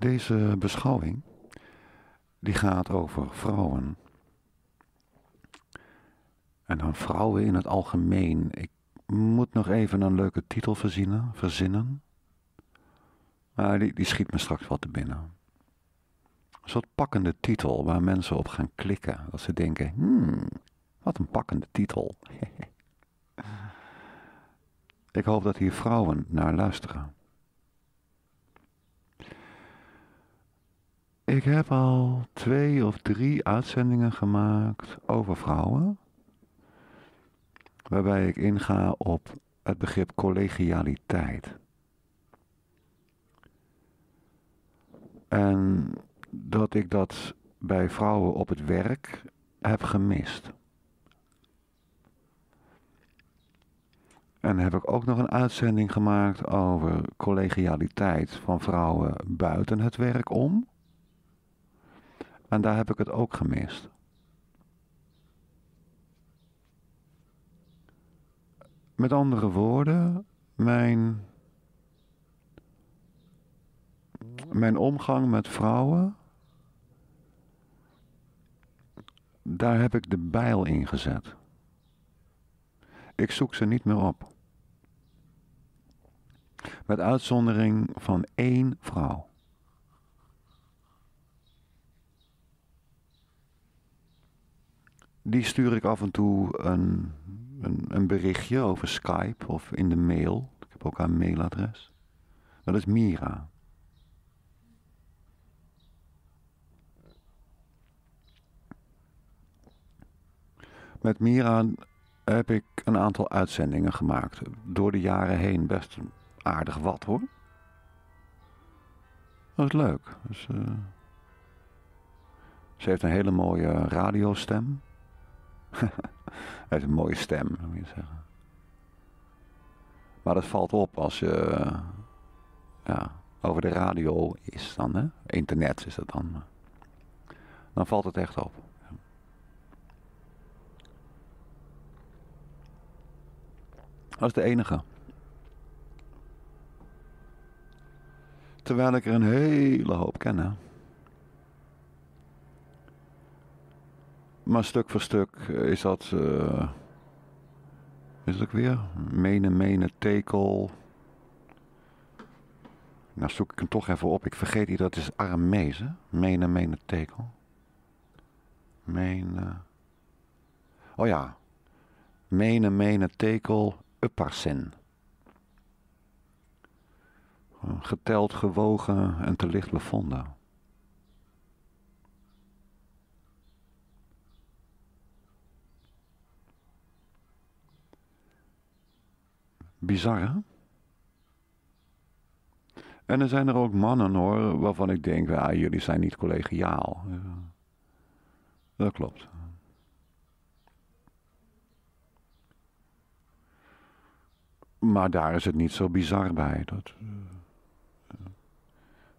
Deze beschouwing die gaat over vrouwen. En dan vrouwen in het algemeen. Ik moet nog even een leuke titel verzinnen, verzinnen. Maar die, die schiet me straks wat te binnen. Een soort pakkende titel waar mensen op gaan klikken. Dat ze denken, hmm, wat een pakkende titel. Ik hoop dat hier vrouwen naar luisteren. Ik heb al twee of drie uitzendingen gemaakt over vrouwen. Waarbij ik inga op het begrip collegialiteit. En dat ik dat bij vrouwen op het werk heb gemist. En heb ik ook nog een uitzending gemaakt over collegialiteit van vrouwen buiten het werk om. En daar heb ik het ook gemist. Met andere woorden, mijn, mijn omgang met vrouwen, daar heb ik de bijl in gezet. Ik zoek ze niet meer op. Met uitzondering van één vrouw. die stuur ik af en toe een, een, een, berichtje over Skype of in de mail. Ik heb ook haar mailadres. Dat is Mira. Met Mira heb ik een aantal uitzendingen gemaakt. Door de jaren heen best een aardig wat hoor. Dat is leuk. Dus, eh, ze heeft een hele mooie radiostem. Hij heeft een mooie stem, moet je zeggen. Maar dat valt op als je ja, over de radio is dan, hè? internet is dat dan. Dan valt het echt op. Dat is de enige. Terwijl ik er een hele hoop ken. Hè? maar stuk voor stuk is dat. Uh, is het ook weer? Menen, menen, tekel. Nou, zoek ik hem toch even op. Ik vergeet hier dat het is armezen. hè? Menen, menen, tekel. Menen. Oh ja. Menen, menen, tekel, upparsen. Geteld, gewogen en te licht bevonden. Bizar, hè? En er zijn er ook mannen hoor, waarvan ik denk, ah, jullie zijn niet collegiaal. Dat klopt. Maar daar is het niet zo bizar bij. Dat, eh,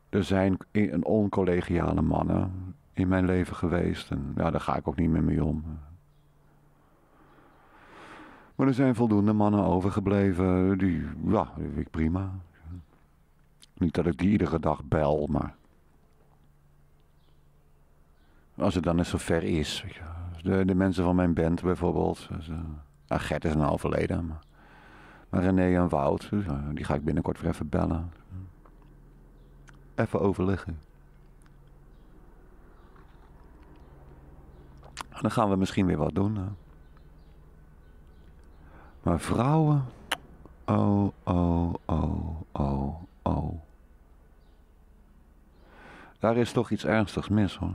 er zijn oncollegiale mannen in mijn leven geweest. En ja, daar ga ik ook niet meer mee om. Maar er zijn voldoende mannen overgebleven. Die, ja, vind ik prima. Niet dat ik die iedere dag bel, maar... Als het dan eens zover is. De, de mensen van mijn band bijvoorbeeld. Dus, eh, Gert is nou overleden. Maar, maar René en Wout, dus, die ga ik binnenkort weer even bellen. Even overleggen. En dan gaan we misschien weer wat doen. Maar vrouwen, oh, oh, oh, oh, oh. Daar is toch iets ernstigs mis hoor.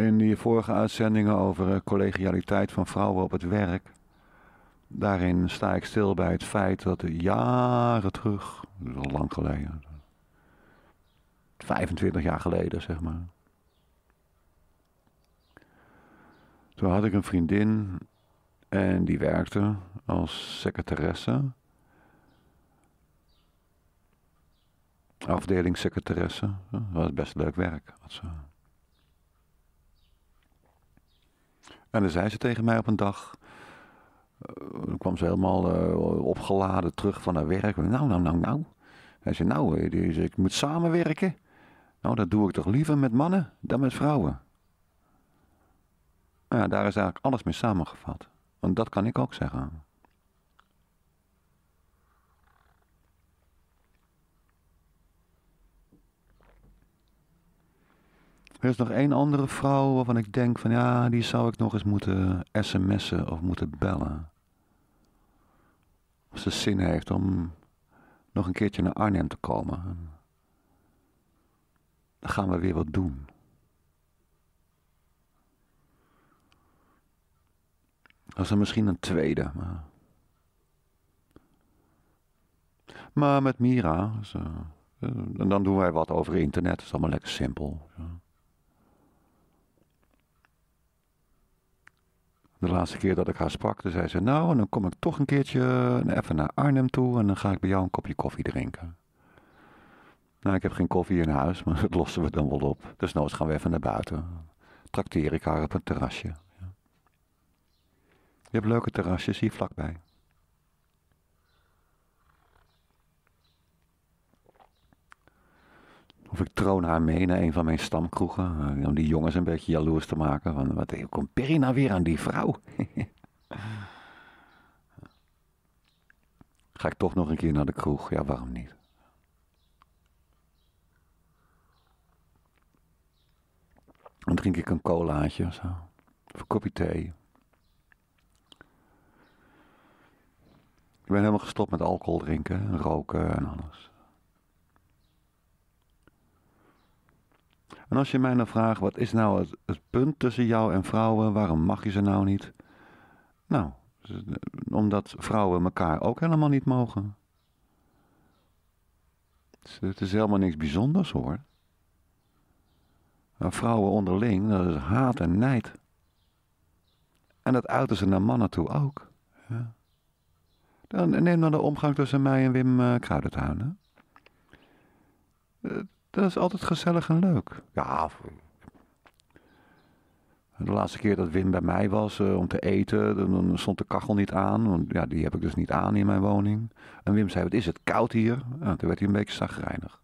In die vorige uitzendingen over eh, collegialiteit van vrouwen op het werk. Daarin sta ik stil bij het feit dat jaren terug, is al lang geleden, 25 jaar geleden zeg maar. Toen had ik een vriendin en die werkte als secretaresse. Afdeling secretaresse. Dat was best leuk werk. En dan zei ze tegen mij op een dag. Eh, dan kwam ze helemaal eh, opgeladen terug van haar werk. Nou, nou, nou, nou. Hij zei, nou, eh, ik moet samenwerken. Nou, dat doe ik toch liever met mannen dan met vrouwen ja, daar is eigenlijk alles mee samengevat. Want dat kan ik ook zeggen. Er is nog één andere vrouw waarvan ik denk van ja, die zou ik nog eens moeten sms'en of moeten bellen. Als ze zin heeft om nog een keertje naar Arnhem te komen. Dan gaan we weer wat doen. Was er misschien een tweede, maar... Maar met Mira. Zo. Eh, eh, en dan doen wij wat over internet. Dat is allemaal lekker simpel. Zo. De laatste keer dat ik haar sprak, zei ze: Nou, en dan kom ik toch een keertje eh, even naar Arnhem toe. En dan ga ik bij jou een kopje koffie drinken. Nou, ik heb geen koffie in huis, maar dat lossen we dan wel op. Dus noods gaan we even naar buiten. Trakteer ik haar op een terrasje. Je hebt leuke terrasjes hier vlakbij. Of ik troon haar mee naar een van mijn stamkroegen. Eh, om die jongens een beetje jaloers te maken. Van, wat eh, hoe komt Perry nou weer aan die vrouw? Ga ik toch nog een keer naar de kroeg? Ja, waarom niet? Dan drink ik een colaatje of zo. Of een kopje thee. Ik ben helemaal gestopt met alcohol drinken, en roken en alles. En als je mij dan nou vraagt, wat is nou het, punt tussen jou en vrouwen? Waarom mag je ze nou niet? Nou, omdat vrouwen elkaar ook helemaal niet mogen. het is helemaal niks bijzonders hoor. Maar vrouwen onderling, dat is haat en nijd. En dat uiten ze naar mannen toe ook. Ja. Dan neem dan de omgang tussen mij en Wim uh, Kruidentuin. Eh, dat is altijd gezellig en leuk. Ja. De laatste keer dat Wim bij mij was eh, om te eten, dan, stond de kachel niet aan. ja, die heb ik dus niet aan in mijn woning. En Wim zei, wat is het koud hier? En toen werd hij een beetje zagrijnig.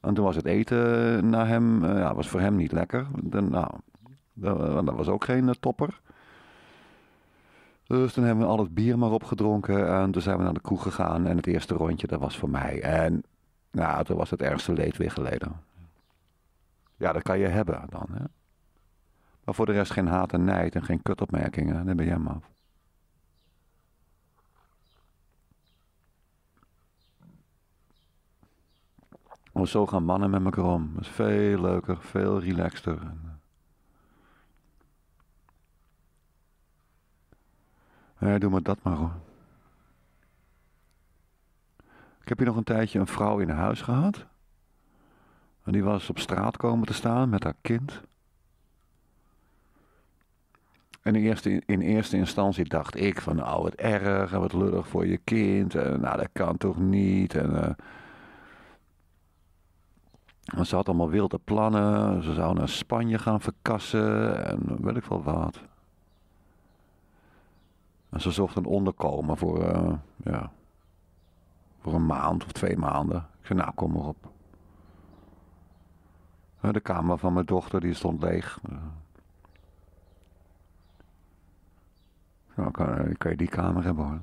En toen was het eten naar hem, ja, was voor hem niet lekker. Dan, nou, dat, was ook geen topper. Dus toen hebben we al het bier maar opgedronken. En toen zijn we naar de kroeg gegaan. En het eerste rondje, dat was voor mij. En nou, toen was het ergste leed weer geleden. Ja, dat kan je hebben dan. Hè? Maar voor de rest geen haat en nijd en geen kutopmerkingen. Dan ben jij maar. Maar zo gaan mannen met elkaar om. Dat is veel leuker, veel relaxter. Ja, doe maar dat maar hoor. Ik heb hier nog een tijdje een vrouw in huis gehad. En die was op straat komen te staan met haar kind. En in eerste, in eerste instantie dacht ik van, nou oh, wat erg en wat lullig voor je kind. En, nou, dat kan toch niet. En, eh, en ze had allemaal wilde plannen. Ze zou naar Spanje gaan verkassen en weet ik veel wat. En ze zocht een onderkomen voor, ja, voor een maand of twee maanden. Ik zei, nou kom maar op. De kamer van mijn dochter die stond leeg. Nou, kan, je die kamer hebben hoor.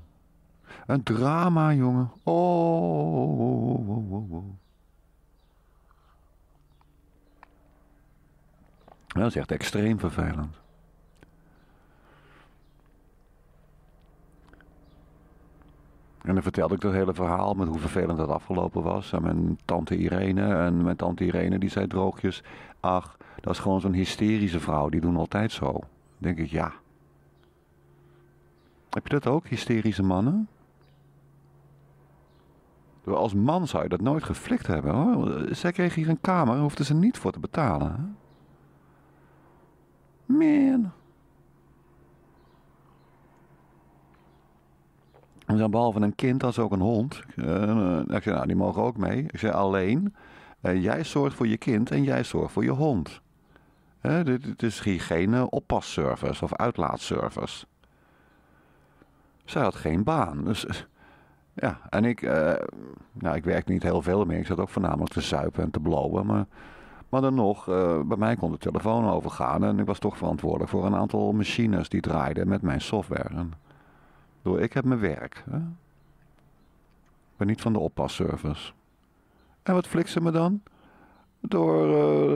Een drama, jongen. Oh, oh, oh, oh Dat is echt extreem vervelend. En dan vertelde ik dat hele verhaal met hoe vervelend dat afgelopen was. En mijn tante Irene. En mijn tante Irene die zei droogjes... Ach, dat is gewoon zo'n hysterische vrouw. Die doen altijd zo. denk ik, ja. Heb je dat ook, hysterische mannen? Als man zou je dat nooit geflikt hebben. Hoor. Zij kregen hier een kamer en hoefden ze niet voor te betalen. Man... behalve een kind als ook een hond. Uh, ik zei, nou, die mogen ook mee. Ik zei, alleen, eh, jij zorgt voor je kind en jij zorgt voor je hond. Uh, dit, is geen oppasservice of uitlaatservice. Zij had geen baan. Dus ja, en ik, nou, ik werkte niet heel veel meer. Ik zat ook voornamelijk te zuipen en te blowen. Maar, maar dan nog, bij mij kon de telefoon overgaan. En ik was toch verantwoordelijk voor een aantal machines die draaiden met mijn software. Door ik heb mijn werk. Hè? Ik ben niet van de oppasservice. En wat flikt ze me dan? Door,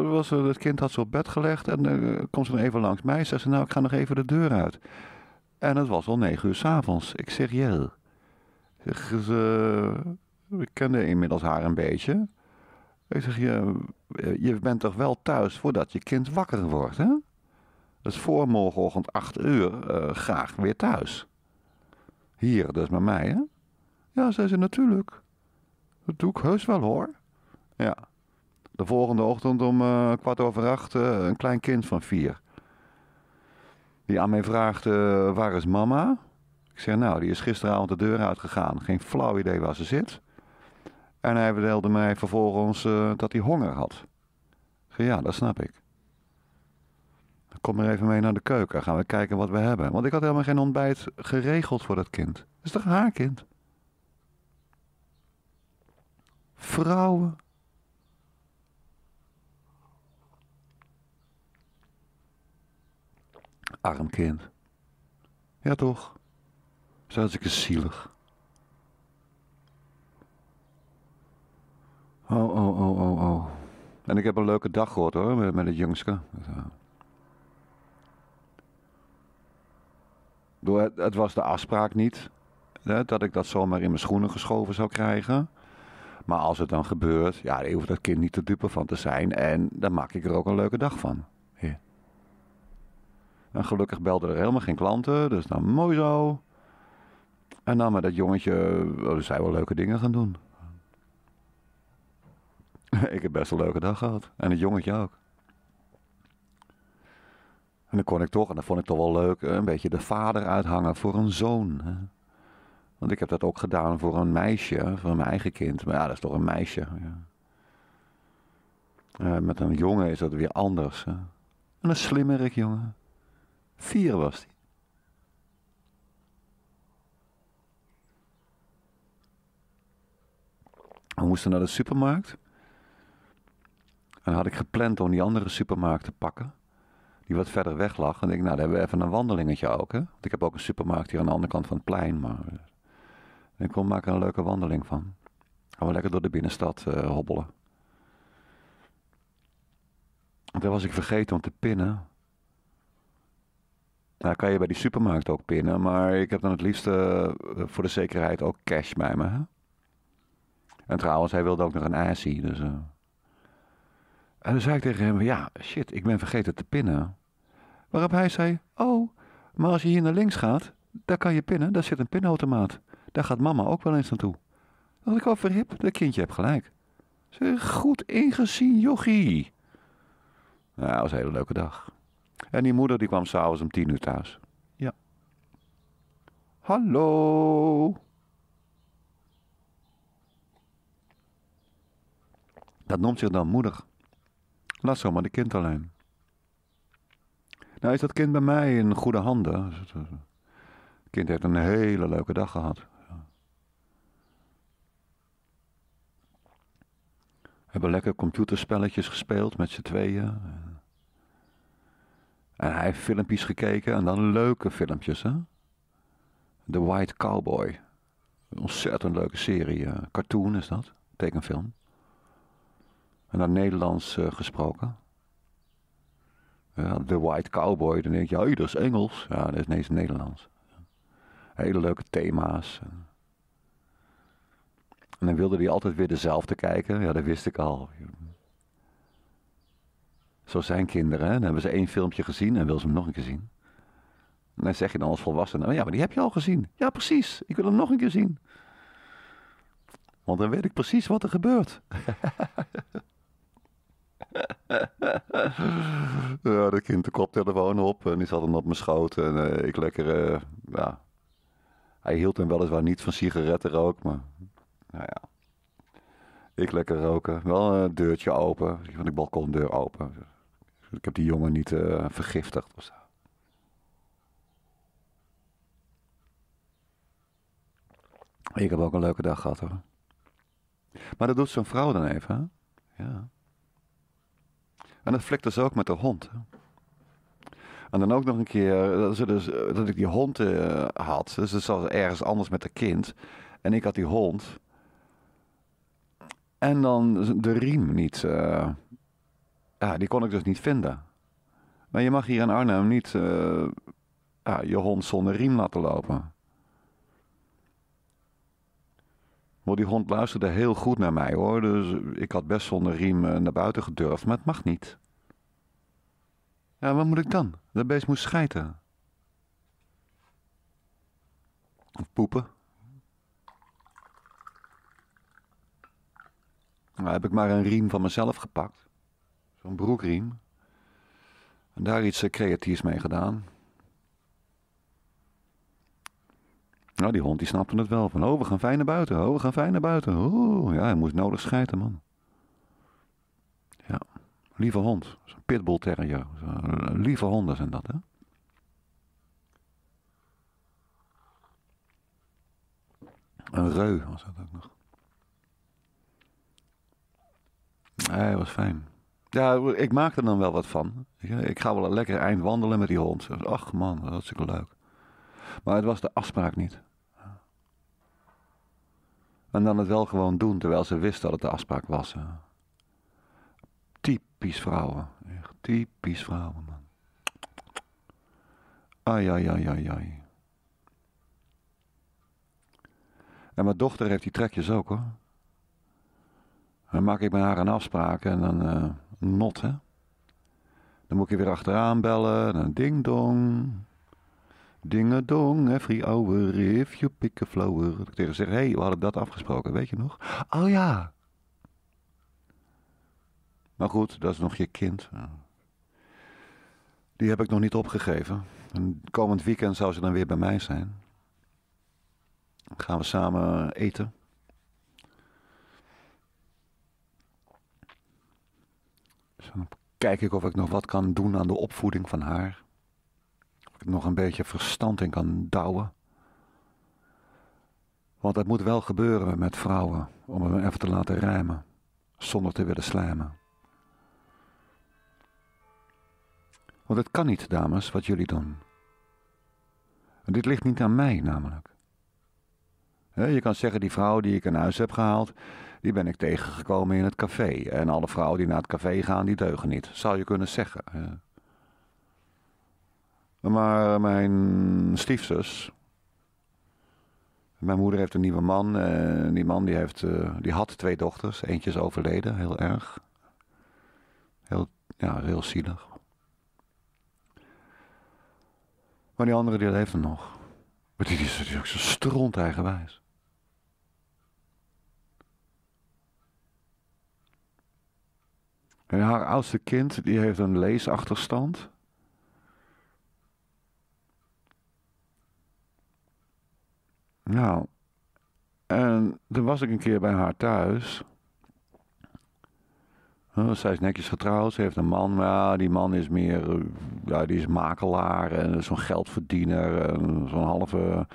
eh, was, er het kind had ze op bed gelegd en uh, komt ze dan even langs mij. Zei ze, nou ik ga nog even de deur uit. En het was al negen uur s'avonds. Ik zeg, jel. Ze, ik kende inmiddels haar een beetje. Ik zeg, je, eh, je bent toch wel thuis voordat je kind wakker wordt, hè? Dus voor morgenochtend 8 uur graag weer thuis. Hier, dat is met mij, hè? Ja, zei ze, natuurlijk. Dat doe ik heus wel, hoor. Ja. De volgende ochtend om eh, kwart over acht eh, een klein kind van vier. Die aan mij vraagt, eh, waar is mama? Ik zeg, nou, die is gisteravond de deur uitgegaan. Geen flauw idee waar ze zit. En hij vertelde mij vervolgens dat hij honger had. Ik zeg, ja, dat snap ik kom maar even mee naar de keuken. Gaan we kijken wat we hebben. Want ik had helemaal geen ontbijt geregeld voor dat kind. Dat is toch haar kind? Vrouwen. Arm kind. Ja toch? het is eens zielig. Oh, oh, oh, oh, oh. En ik heb een leuke dag gehoord hoor, met, met het jongske. het was de afspraak niet hè, dat ik dat zomaar in mijn schoenen geschoven zou krijgen. Maar als het dan gebeurt, ja, dan hoeft dat kind niet te dupe van te zijn. En dan maak ik er ook een leuke dag van. En gelukkig belden er helemaal geen klanten, dus dan mooi zo. En dan met dat jongetje, eh, oh, dus zij wel leuke dingen gaan doen. ik heb best een leuke dag gehad. En het jongetje ook. En dan kon ik toch, en dat vond ik toch wel leuk, eh, een beetje de vader uithangen voor een zoon. Want ik heb dat ook gedaan voor een meisje, voor mijn eigen kind. Maar ja, dat is toch een meisje. Ja. Eh, met een jongen is dat weer anders. Hè. En een slimmerik jongen. Vier was hij. We moesten naar de supermarkt. En had ik gepland om die andere supermarkt te pakken wat verder weg lag. En ik, nou, daar hebben we even een wandelingetje ook. Hè? Want ik heb ook een supermarkt hier aan de andere kant van het plein. Maar eh, ik kon maken een leuke wandeling van. Gaan we lekker door de binnenstad eh, hobbelen. hobbelen. Daar was ik vergeten om te pinnen. Nou, kan je bij die supermarkt ook pinnen, maar ik heb dan het liefst eh, voor de zekerheid ook cash bij me. Hè? En trouwens, hij wilde ook nog een IC, dus. En toen zei ik tegen hem: Ja, shit, ik ben vergeten te pinnen. Waarop hij zei: Oh, maar als je hier naar links gaat, daar kan je pinnen, daar zit een pinautomaat. Daar gaat mama ook wel eens naartoe. Dat ik al verhip, dat kindje hebt gelijk. Ze goed ingezien, jochie. Nou, dat was een hele leuke dag. En die moeder die kwam s'avonds om tien uur thuis. Ja. Hallo. Dat noemt zich dan moeder. Laat zomaar de kind alleen. Nou is dat kind bij mij in goede handen. Dus het kind heeft een hele leuke dag gehad. We hebben lekker computerspelletjes gespeeld met z'n tweeën. En hij heeft filmpjes gekeken en dan leuke filmpjes, hè? The White Cowboy. Een ontzettend leuke serie. Eh, cartoon is dat, tekenfilm. En dan Nederlands eh, gesproken. Ja, the White Cowboy, dan denk je, dat is Engels. Ja, dat is ineens Nederlands. Hele leuke thema's. En dan wilde hij altijd weer dezelfde kijken. Ja, dat wist ik al. Zo zijn kinderen. Dan hebben ze één filmpje gezien en willen ze hem nog een keer zien. En dan zeg je dan als volwassene, oh ja, maar die heb je al gezien. Ja, precies. Ik wil hem nog een keer zien. Want dan weet ik precies wat er gebeurt. ja, dat kind de koptelefoon op en die zat hem op mijn schoot. En eh, ik lekker, eh, ja. Hij hield hem weliswaar niet van sigarettenrook, maar nou ja. Ik lekker roken. Wel een deurtje open, van die balkondeur open. Ik heb die jongen niet eh, vergiftigd of zo. Ik heb ook een leuke dag gehad hoor. Maar dat doet zo'n vrouw dan even, hè? Ja. En dat flikte ze ook met de hond. En dan ook nog een keer eh, dat, ze dus, eh, dat ik die hond eh, had. Dus dat was ergens anders met haar kind. En ik had die hond. En dan de riem niet. ja, die kon ik dus niet vinden. Maar je mag hier in Arnhem niet ja, je hond zonder riem laten lopen. Want die hond luisterde heel goed naar mij hoor. Dus ik had best zonder riem eh, naar buiten gedurfd, maar het mag niet. Ja, wat moet ik dan? Dat beest moest schijten. Of poepen. Nou heb ik maar een riem van mezelf gepakt. Zo'n broekriem. En daar iets eh, creatiefs mee gedaan. Nou, die hond die snapte het wel. Van, oh, we gaan fijn naar buiten. Oh, we gaan fijn naar buiten. Oeh, ja, hij moest nodig schijten, man. Ja, lieve hond. Zo'n pitbull terrier. Eh, lieve honden zijn dat, hè? Een reu was dat ook nog. Hij was fijn. Ja, ik maak er dan wel wat van. Ik eh, ga wel een lekker eind wandelen met die hond. Ach man, dat is natuurlijk leuk. Maar het was de afspraak niet. En dan het wel gewoon doen, terwijl ze wist dat het de afspraak was. Typisch vrouwen. Echt typisch vrouwen, man. Ai, ai, ai, ai, ai. En mijn dochter heeft die trekjes ook, hoor. Dan maak ik met haar een afspraak en dan uh, not, hè. Dan moet ik je weer achteraan bellen en ding dong. Dingedong, every hour, if you pick a flower. ik tegen zeg, hé, hey, we hadden dat afgesproken, weet je nog? Oh ja. Maar goed, dat is nog je kind. Die heb ik nog niet opgegeven. komend weekend zou ze dan weer bij mij zijn. Dan gaan we samen eten. dan kijk ik of ik nog wat kan doen aan de opvoeding van haar nog een beetje verstand in kan douwen. Want het moet wel gebeuren met vrouwen, om hem even te laten rijmen, zonder te willen slijmen. Want het kan niet, dames, wat jullie doen. En dit ligt niet aan mij, namelijk. Je kan zeggen, die vrouw die ik in huis heb gehaald, die ben ik tegengekomen in het café. En alle vrouwen die naar het café gaan, die deugen niet. Zou je kunnen zeggen. Maar mijn stiefzus, mijn moeder heeft een nieuwe man. En die man die heeft, eh, die had twee dochters. Eentje is overleden, heel erg. Heel, ja, heel zielig. Maar die andere die leeft hem nog. Maar die, die is natuurlijk zo stront eigenwijs. En haar oudste kind die heeft een leesachterstand. Nou, en toen was ik een keer bij haar thuis. zij is netjes getrouwd, ze heeft een man. Maar die man is meer, ja, die is makelaar en zo'n geldverdiener. En zo'n halve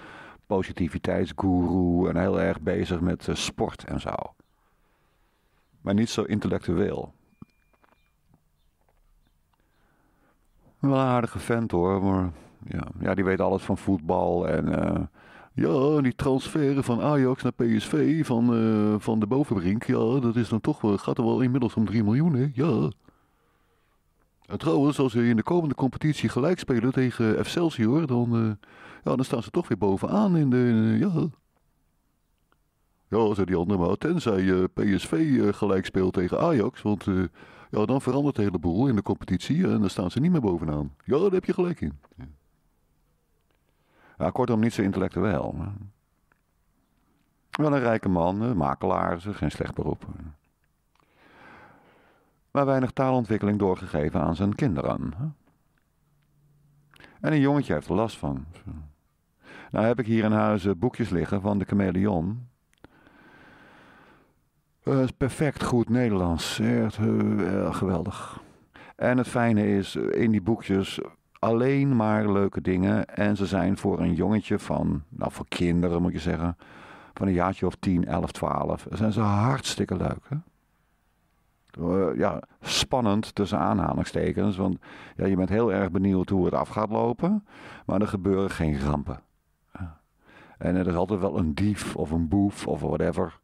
positiviteitsgoeroe en heel erg bezig met eh, sport en zo. Maar niet zo intellectueel. Wel een aardige vent hoor, maar ja, ja die weet alles van voetbal en... Eh, ja, die transfer van Ajax naar PSV van, eh, van de bovenbrink. Ja, dat is dan toch, wel, gaat er wel inmiddels om 3 miljoen, hè? Ja. En trouwens, als ze in de komende competitie gelijk spelen tegen Excelsior, dan, eh, ja, dan staan ze toch weer bovenaan in de. ja. Ja, zei die andere maar. Tenzij uh, eh, PSV gelijk speelt tegen Ajax. Want ja, dan verandert de hele boel in de competitie. En dan staan ze niet meer bovenaan. Ja, daar heb je gelijk in. Ja ja, nou, kortom, niet zo intellectueel. Wel een rijke man, een makelaar, geen slecht beroep. Maar weinig taalontwikkeling doorgegeven aan zijn kinderen. En een jongetje heeft er last van. Nou heb ik hier in huis eh, boekjes liggen van de chameleon. Uh, perfect goed Nederlands. Echt eh, geweldig. En het fijne is, in die boekjes alleen maar leuke dingen. En ze zijn voor een jongetje van, nou voor kinderen moet je zeggen, van een jaartje of 10, 11, 12. Zijn ze hartstikke leuk. Hè? Eh, ja, spannend tussen aanhalingstekens. Want ja, je bent heel erg benieuwd hoe het af gaat lopen. Maar er gebeuren geen rampen. En er is altijd wel een dief of een boef of whatever.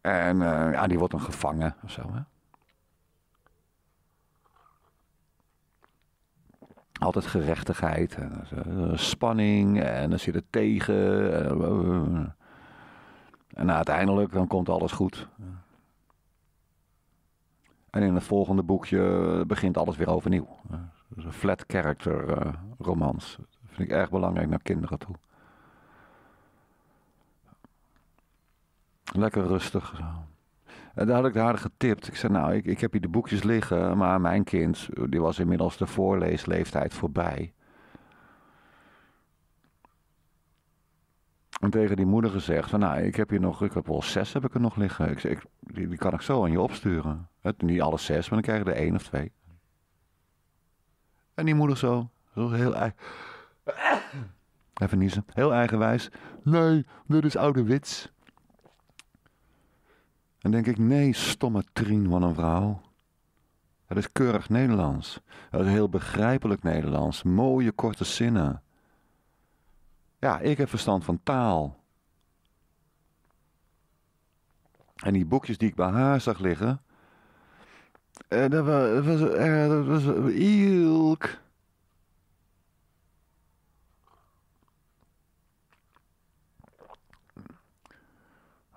En eh, ja, die wordt dan gevangen of zo. Hè? altijd gerechtigheid. En, eh, eh, spanning en dan zit het tegen. En, eh, en uiteindelijk dan komt alles goed. En in het volgende boekje begint alles weer overnieuw. Dus een flat character uh, romans. Dat vind ik erg belangrijk naar kinderen toe. Lekker rustig zo. En daar had ik haar getipt. Ik zei, nou, ik, ik heb hier de boekjes liggen, maar mijn kind, die was inmiddels de voorleesleeftijd voorbij. En tegen die moeder gezegd, van, nou, ik heb hier nog, ik heb wel zes heb ik er nog liggen. Ik, ik die, kan ik zo aan je opsturen. niet alle zes, maar dan krijg je er één of twee. En die moeder zo, zo heel Even heel eigenwijs. Nee, dit is ouderwits. En denk ik, nee, stomme trien van een vrouw. Het is keurig Nederlands. Het is heel begrijpelijk Nederlands. Mooie korte zinnen. Ja, ik heb verstand van taal. En die boekjes die ik bij haar zag liggen. Eh, dat was, eh, dat was,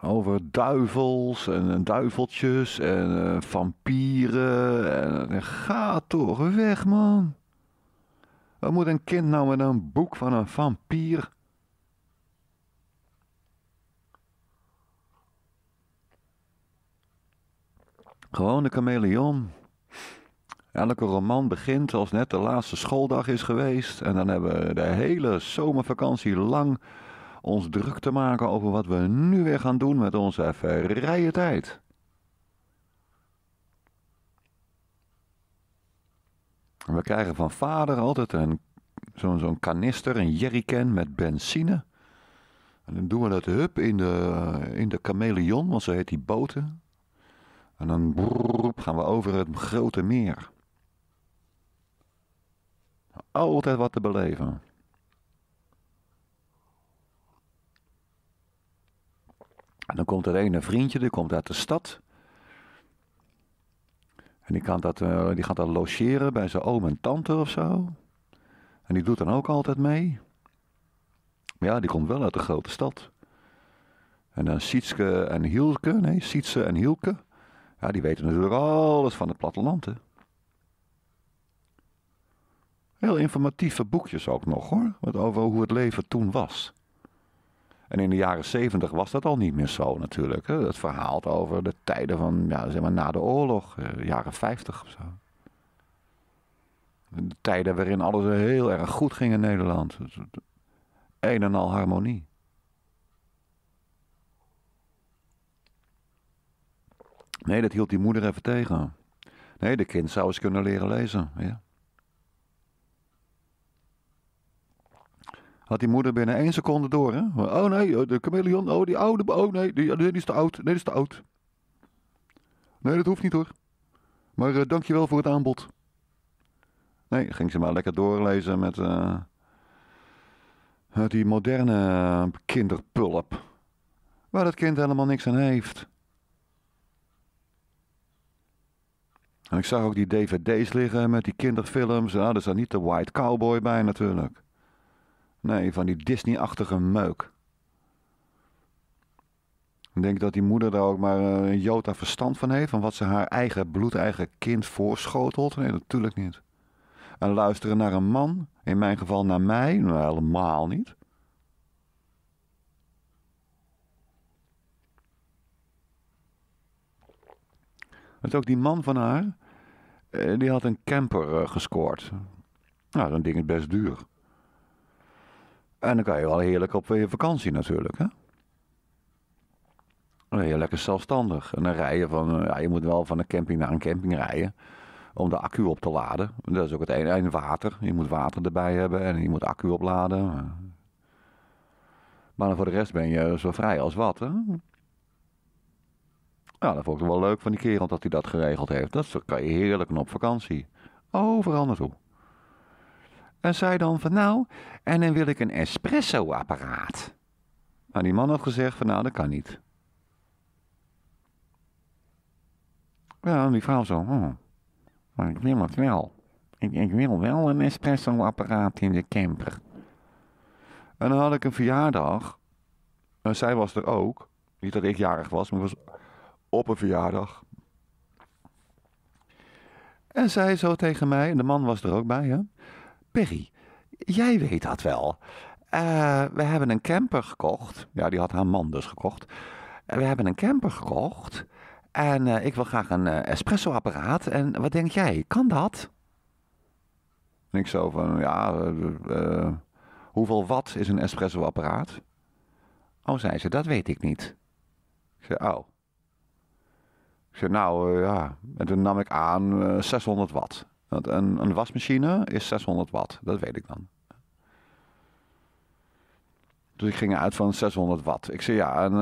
over duivels en, duiveltjes en eh, vampieren. En, en, ga toch weg, man. Wat moet een kind nou met een boek van een vampier? Gewone chameleon. Elke roman begint als net de laatste schooldag is geweest. En dan hebben we de hele zomervakantie lang ons druk te maken over wat we nu weer gaan doen met onze vrije tijd. We krijgen van vader altijd een, zo'n zo'n kanister, een jerrycan met benzine. En dan doen we dat hup in de, in de chameleon, want zo heet die boten. En dan gaan we over het grote meer. Altijd wat te beleven. En dan komt er een vriendje, die komt uit de stad. En die, kan dat, eh, die gaat dat logeren bij zijn oom en tante of zo. En die doet dan ook altijd mee. Maar ja, die komt wel uit de grote stad. En dan Sietske en Hielke, nee, Sietse en Hielke. Ja, die weten natuurlijk alles van het platteland, hè. Heel informatieve boekjes ook nog, hoor. Wat over hoe het leven toen was. En in de jaren 70 was dat al niet meer zo natuurlijk. Hè? Het verhaal over de tijden van, ja, zeg maar, na de oorlog, eh, jaren 50 of zo. De tijden waarin alles heel erg goed ging in Nederland. Een en al harmonie. Nee, dat hield die moeder even tegen. Nee, de kind zou eens kunnen leren lezen. Ja. Had die moeder binnen één seconde door, hè? Oh nee, eh, de chameleon, oh die oude, oh nee, die, die is te oud, nee, die is te oud. Nee, dat hoeft niet hoor. Maar uh, dankjewel voor het aanbod. Nee, ging ze maar lekker doorlezen met eh, die moderne kinderpulp. Waar dat kind helemaal niks aan heeft. En ik zag ook die dvd's liggen met die kinderfilms. Ah, er zat niet de White Cowboy bij natuurlijk. Nee, van die Disney-achtige meuk. Ik denk dat die moeder daar ook maar een eh, jota verstand van heeft. Van wat ze haar eigen bloedeigen kind voorschotelt. Nee, natuurlijk niet. En luisteren naar een man. In mijn geval naar mij. Nou, helemaal niet. Want ook die man van haar. Eh, die had een camper eh, gescoord. Nou, zo'n ding is best duur. En dan kan je wel heerlijk op je eh, vakantie natuurlijk. Hè? heel lekker zelfstandig. En dan je van, eh, ja, je moet wel van een camping naar een camping rijden. Om de accu op te laden. Dat is ook het ene. En water. Je moet water erbij hebben en je moet accu opladen. Maar voor de rest ben je zo vrij als wat. Hè? ja dat vond ik wel leuk van die kerel dat hij dat geregeld heeft. Dat kan je heerlijk op vakantie. Overal naartoe. En zei dan van nou, en dan wil ik een espresso-apparaat. Nou, die man had gezegd van nou, dat kan niet. Ja, die vrouw zo, oh, maar ik wil het wel. Ik, ik wil wel een espresso-apparaat in de camper. En dan had ik een verjaardag. En zij was er ook. Niet dat ik jarig was, maar was op een verjaardag. En zij zo tegen mij, en de man was er ook bij, hè. Perry, jij weet dat wel. Eh, we hebben een camper gekocht. Ja, die had haar man dus gekocht. Uh, we hebben een camper gekocht. En eh, ik wil graag een espressoapparaat. En wat denk jij? Kan dat? ik zo van, ja, hoeveel watt is een espressoapparaat? Oh, zei ze, dat weet ik niet. Ik zei, oh. Ik zei, nou ja. En toen nam ik aan 600 watt. Want een, een wasmachine is 600 watt, dat weet ik dan. Dus ik ging uit van 600 watt. Ik zei ja, en,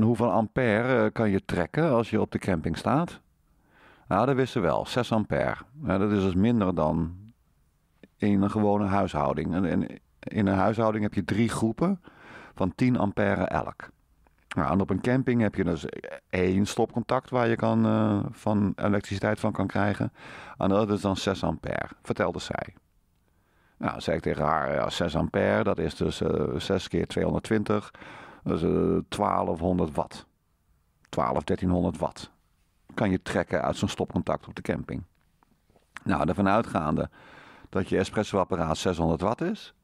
eh, hoeveel ampère eh, kan je trekken als je op de camping staat? Nou, dat wisten ze wel, 6 ampère. Ja, dat is dus minder dan in een gewone huishouding. in, in een huishouding heb je drie groepen van 10 ampère elk. Nou, op een camping heb je dus één stopcontact waar je kan, eh, van elektriciteit van kan krijgen. En dat is dan 6 ampère, vertelde zij. Nou, zei ik tegen haar, ja, 6 ampère, dat is dus uh, eh, 6 keer 220, dat is 1200 eh, watt. 12, 1300 watt. Kan je trekken uit zo'n stopcontact op de camping. Nou, ervan uitgaande dat je apparaat 600 watt is,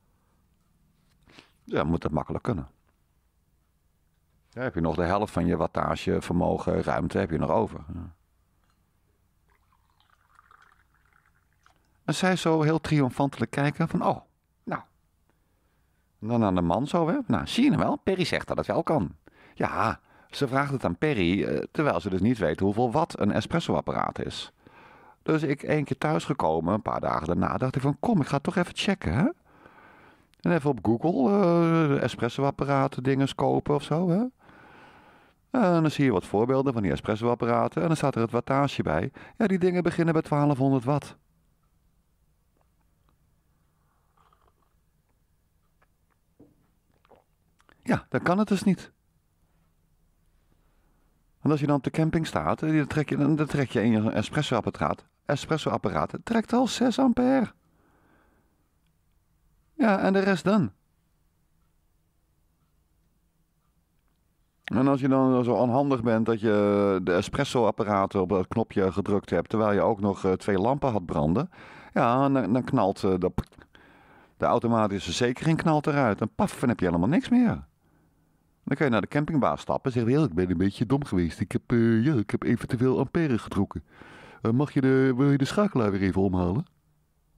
ja, moet dat makkelijk kunnen. Ja, heb je nog de helft van je wattage, vermogen, ruimte heb je nog over. En zij zo heel triomfantelijk kijken van, oh, nou. En dan aan de man zo, hè. Nou, zie je hem wel? Perry zegt dat het wel kan. Ja, ze vraagt het aan Perry, eh, terwijl ze dus niet weet hoeveel watt een espressoapparaat is. Dus ik één keer thuisgekomen, een paar dagen daarna, dacht ik van, kom, ik ga toch even checken, hè. En even op Google uh, espressoapparaten dingen kopen of zo, hè. En dan zie je wat voorbeelden van die espressoapparaten en dan staat er het wattage bij. Ja, die dingen beginnen bij 1200 watt. Ja, dan kan het dus niet. Want als je dan op de camping staat, eh, dan trek je, dan trek je in je espressoapparaat. trekt al 6 ampère. Ja, en de rest dan? En als je dan zo onhandig bent dat je de espresso op het knopje gedrukt hebt, terwijl je ook nog eh, twee lampen had branden, ja, dan, eh, dan knalt eh, de, de automatische zekering knalt eruit. En paf, dan heb je helemaal niks meer. Dan kun je naar de campingbaas stappen en zeggen: Ik ben een beetje dom geweest. Ik heb, uh, ik heb even te veel ampère getrokken. mag je de, wil je de schakelaar weer even omhalen?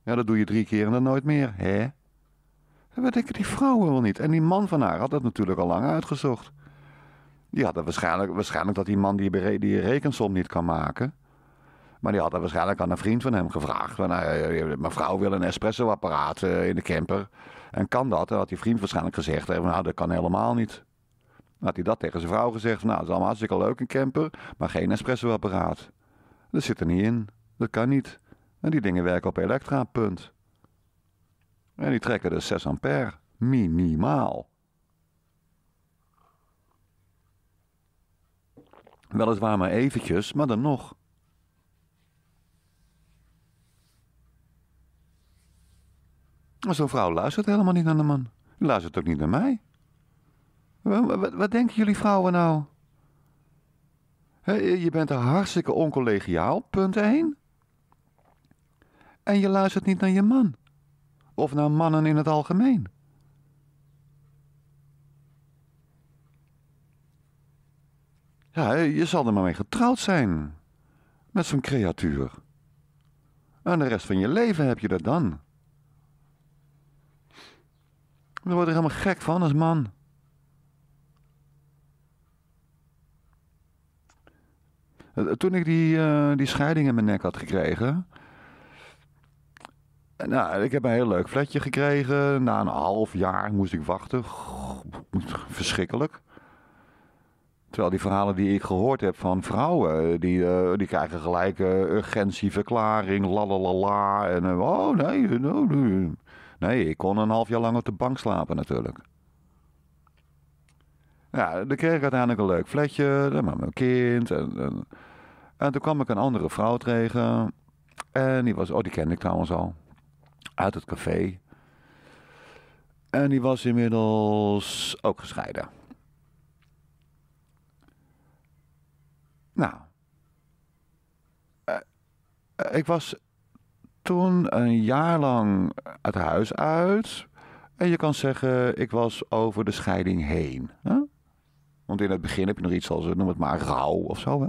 Ja, dat doe je drie keer en dan nooit meer. Hè? Dat we denken die vrouwen wel niet. En die man van haar had dat natuurlijk al lang uitgezocht. Die had waarschijnlijk, waarschijnlijk dat die man die, rekensom niet kan maken. Maar die hadden waarschijnlijk aan een vriend van hem gevraagd. Van, nou, eh, eh, eh, mijn vrouw wil een espressoapparaat in de camper. En kan dat? En had die vriend waarschijnlijk gezegd: nou, dat kan helemaal niet. Dan had hij dat tegen zijn vrouw gezegd: Nou, dat is allemaal hartstikke leuk, een camper, maar geen espressoapparaat. Dat zit er niet in. Dat kan niet. En die dingen werken op elektra, punt. En die trekken dus 6 ampère. Minimaal. Weliswaar maar eventjes, maar dan nog. Zo'n vrouw luistert helemaal niet naar de man. luistert ook niet naar mij. Wat, denken jullie vrouwen nou? je bent een hartstikke oncollegiaal, punt één. En je luistert niet naar je man. Of naar mannen in het algemeen. Ja, je zal er maar mee getrouwd zijn. Met zo'n creatuur. En de rest van je leven heb je dat dan. Je word er helemaal gek van als man. Eh, toen ik die, eh, die scheiding in mijn nek had gekregen. Nou, ik heb een heel leuk flatje gekregen. Na een half jaar moest ik wachten. Verschrikkelijk. Terwijl die verhalen die ik gehoord heb van vrouwen, die, eh, die krijgen gelijk uh, urgentieverklaring, lalalala. En eh, oh nee, nee, ik kon een half jaar lang op de bank slapen natuurlijk. Ja, dan kreeg ik uiteindelijk een leuk flatje, dan met mijn kind. En, en, en, toen kwam ik een andere vrouw tegen. En die was, oh die kende ik trouwens al, uit het café. En die was inmiddels ook gescheiden. Nou, eh, eh, ik was toen een jaar lang uit huis uit. En je kan zeggen, ik was over de scheiding heen. Hè? Want in het begin heb je nog iets als, noem het maar, rouw of zo. Hè?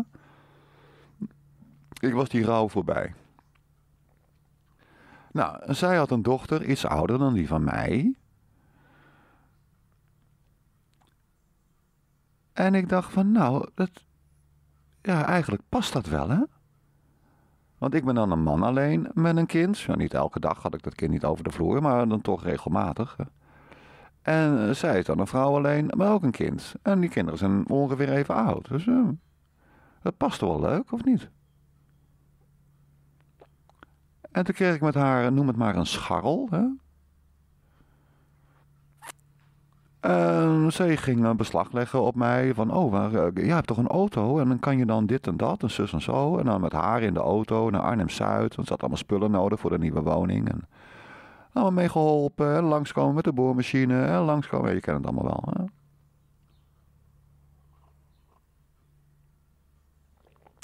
Ik was die rouw voorbij. Nou, zij had een dochter, iets ouder dan die van mij. En ik dacht van, nou, dat ja, eigenlijk past dat wel, hè? Want ik ben dan een man alleen met een kind. Ja, niet elke dag had ik dat kind niet over de vloer, maar dan toch regelmatig. En eh, zij is dan een vrouw alleen, maar ook een kind. En die kinderen zijn ongeveer even oud. Dus dat eh, past wel leuk, of niet? En toen kreeg ik met haar, noem het maar een scharrel. Hè? En ehm, ze ging beslag leggen op mij van, oh, maar, eh, jij hebt toch een auto? En dan kan je dan dit en dat en zus en zo. En dan met haar in de auto naar Arnhem-Zuid. Want ze had allemaal spullen nodig voor de nieuwe woning. En allemaal meegeholpen langskomen met de boormachine. En langskomen, je kent het allemaal wel. Hè?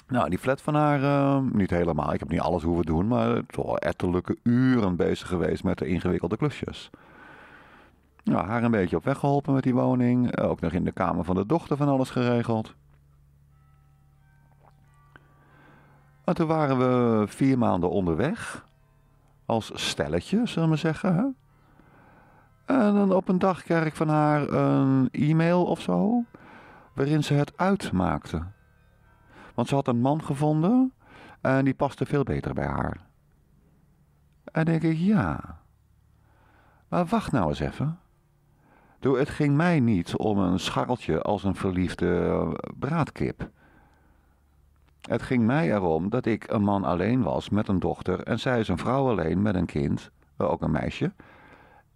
Nou, die flat van haar, ehm, niet helemaal. Ik heb niet alles hoeven doen, maar toch etterlijke uren bezig geweest met de ingewikkelde klusjes. Nou, haar een beetje op weg geholpen met die woning. Eh, ook nog in de kamer van de dochter van alles geregeld. En toen waren we vier maanden onderweg. Als stelletje, zullen we zeggen. Hè? En dan op een dag kreeg ik van haar een e-mail of zo. Waarin ze het uitmaakte. Want ze had een man gevonden. En die paste veel beter bij haar. En denk ik, ja. Maar wacht nou eens even. Doe, het ging mij niet om een scharreltje als een verliefde eh, braadkip. Het ging mij erom dat ik een man alleen was met een dochter en zij is een vrouw alleen met een kind, eh, ook een meisje.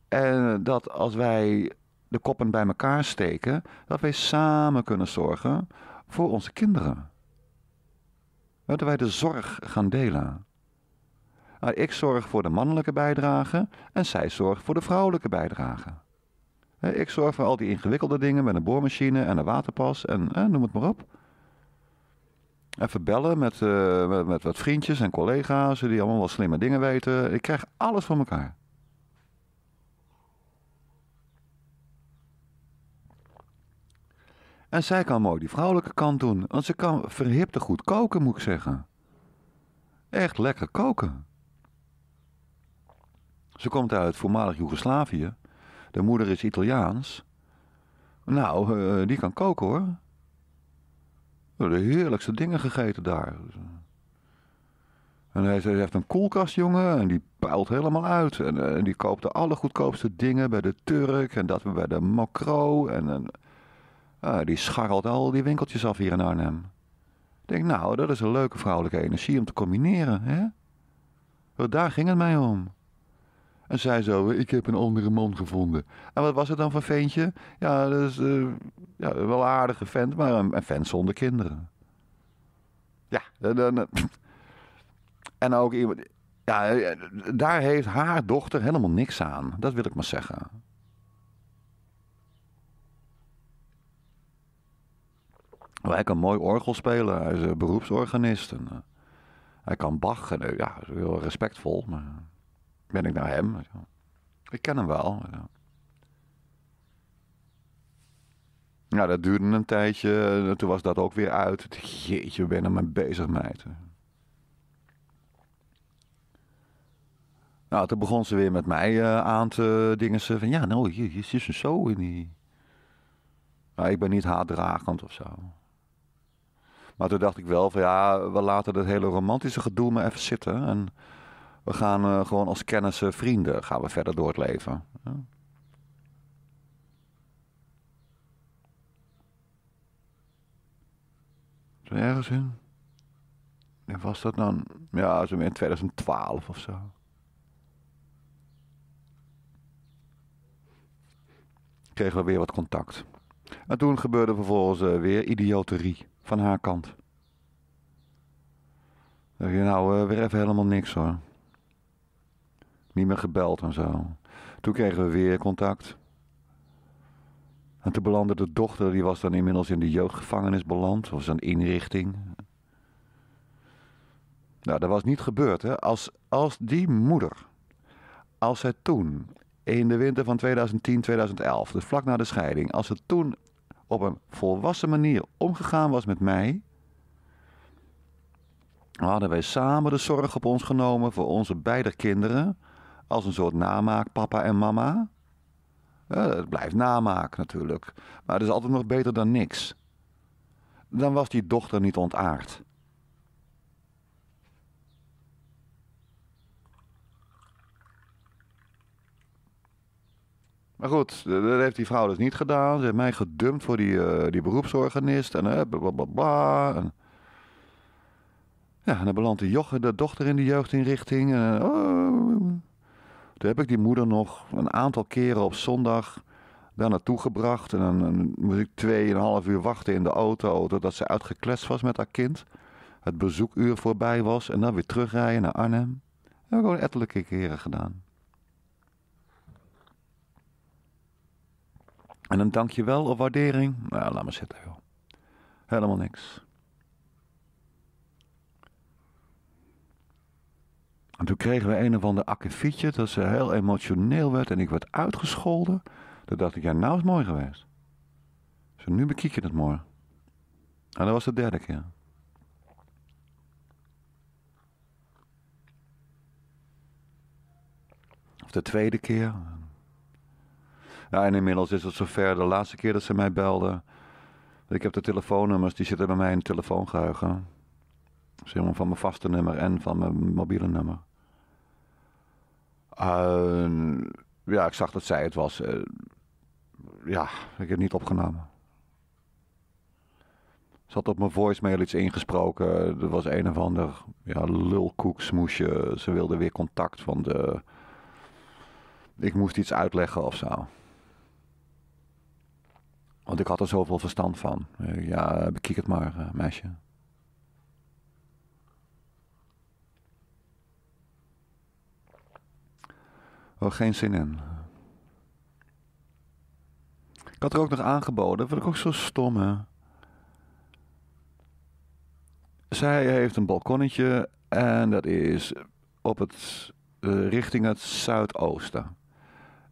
En dat als wij de koppen bij elkaar steken, dat wij samen kunnen zorgen voor onze kinderen. Dat wij de zorg gaan delen. Nou, ik zorg voor de mannelijke bijdrage en zij zorgt voor de vrouwelijke bijdrage. Ik zorg voor al die ingewikkelde dingen met een boormachine en een waterpas en noem het maar op. Even bellen eh, met, met, wat vriendjes en collega's die allemaal wel slimme dingen weten. Ik krijg alles van elkaar. En zij kan mooi die vrouwelijke kant doen, want ze kan verhipte goed koken, moet ik zeggen. Echt lekker koken. Ze komt uit voormalig Joegoslavië. De moeder is Italiaans. Nou, eh, die kan koken hoor. We hebben de heerlijkste dingen gegeten daar. En hij, heeft een koelkast, jongen, en die puilt helemaal uit. Eh, en, die koopt de allergoedkoopste dingen bij de Turk en dat bij de Macro. En, ah, die scharrelt al die winkeltjes af hier in Arnhem. Ik denk, nou, dat is een leuke vrouwelijke energie om te combineren, hè? Daar ging het mij om. En zij zo, ik heb een andere man gevonden. En wat was het dan voor ventje? Ja, dat is uh, ja, wel een aardige vent, maar een, vent zonder kinderen. Ja, dan, en ook iemand... Ja, eh, eh, daar heeft haar dochter helemaal niks aan. Dat wil ik maar zeggen. Hij kan mooi orgel spelen. Hij is beroepsorganist. En, hij kan Bach. En, ja, heel respectvol. Maar ben ik nou hem? Ik ken hem wel. Nou, dat duurde een tijdje. Toen was dat ook weer uit. Jeetje, ben er mee bezig, meid. Nou, toen begon ze weer met mij eh, aan te dingen. Ze van, ja, nou, je, je is een zo in die... Maar nou, ik ben niet haatdragend of zo. Maar toen dacht ik wel van, ja, we laten dat hele romantische gedoe maar even zitten. En we gaan eh, gewoon als kennissen eh, vrienden gaan we verder door het leven. ergens in. En was dat dan? Ja, zo in 2012 of zo. Kregen we weer wat contact. En toen gebeurde vervolgens eh, weer idioterie van haar kant. Dan dacht je, nou, weer even helemaal niks hoor niet meer gebeld en zo. Toen kregen we weer contact. En toen belandde de dochter, die was dan inmiddels in de jeugdgevangenis beland. was een inrichting. Nou, dat was niet gebeurd. Hè? Als, als die moeder, als zij toen, in de winter van 2010, 2011, dus vlak na de scheiding, als ze toen op een volwassen manier omgegaan was met mij, hadden wij samen de zorg op ons genomen voor onze beide kinderen als een soort namaak, papa en mama. Ja, het blijft namaak natuurlijk, maar het is altijd nog beter dan niks. Dan was die dochter niet ontaard. Maar goed, dat heeft die vrouw dus niet gedaan. Ze heeft mij gedumpt voor die, eh, die beroepsorganist en blablabla. Eh, en... Ja, en dan belandt de, de dochter in de jeugdinrichting. En, eh, oh. Toen heb ik die moeder nog een aantal keren op zondag daar naartoe gebracht. En dan moest ik tweeënhalf uur wachten in de auto totdat ze uitgekletst was met haar kind. Het bezoekuur voorbij was en dan weer terugrijden naar Arnhem. Dat heb ik gewoon ettelijke keren gedaan. En een dankjewel of waardering? Nou, laat maar zitten joh. Helemaal niks. En toen kregen we een of ander akkefietje dat ze heel emotioneel werd en ik werd uitgescholden. Toen dacht ik, ja, nou is het mooi geweest. Zo dus nu bekijk je het mooi. En dat was de derde keer. Of de tweede keer. en inmiddels is het zover. De laatste keer dat ze mij belden. Ik heb de telefoonnummers, die zitten bij mij in het telefoongeheugen. zeg van mijn vaste nummer en van mijn mobiele nummer. Ehm, ja, ik zag dat zij het was. Eh, ja, ik heb het niet opgenomen. Ze had op mijn voicemail iets ingesproken. Er was een of ander ja, lulkoeksmoesje. Ze wilde weer contact van eh, Ik moest iets uitleggen of zo. Want ik had er zoveel verstand van. Eh, ja, bekijk het maar, meisje. Oh, geen zin in. Ik had er ook nog aangeboden. vond ik ook zo stom, hè? Zij heeft een balkonnetje en dat is op het, eh, richting het zuidoosten.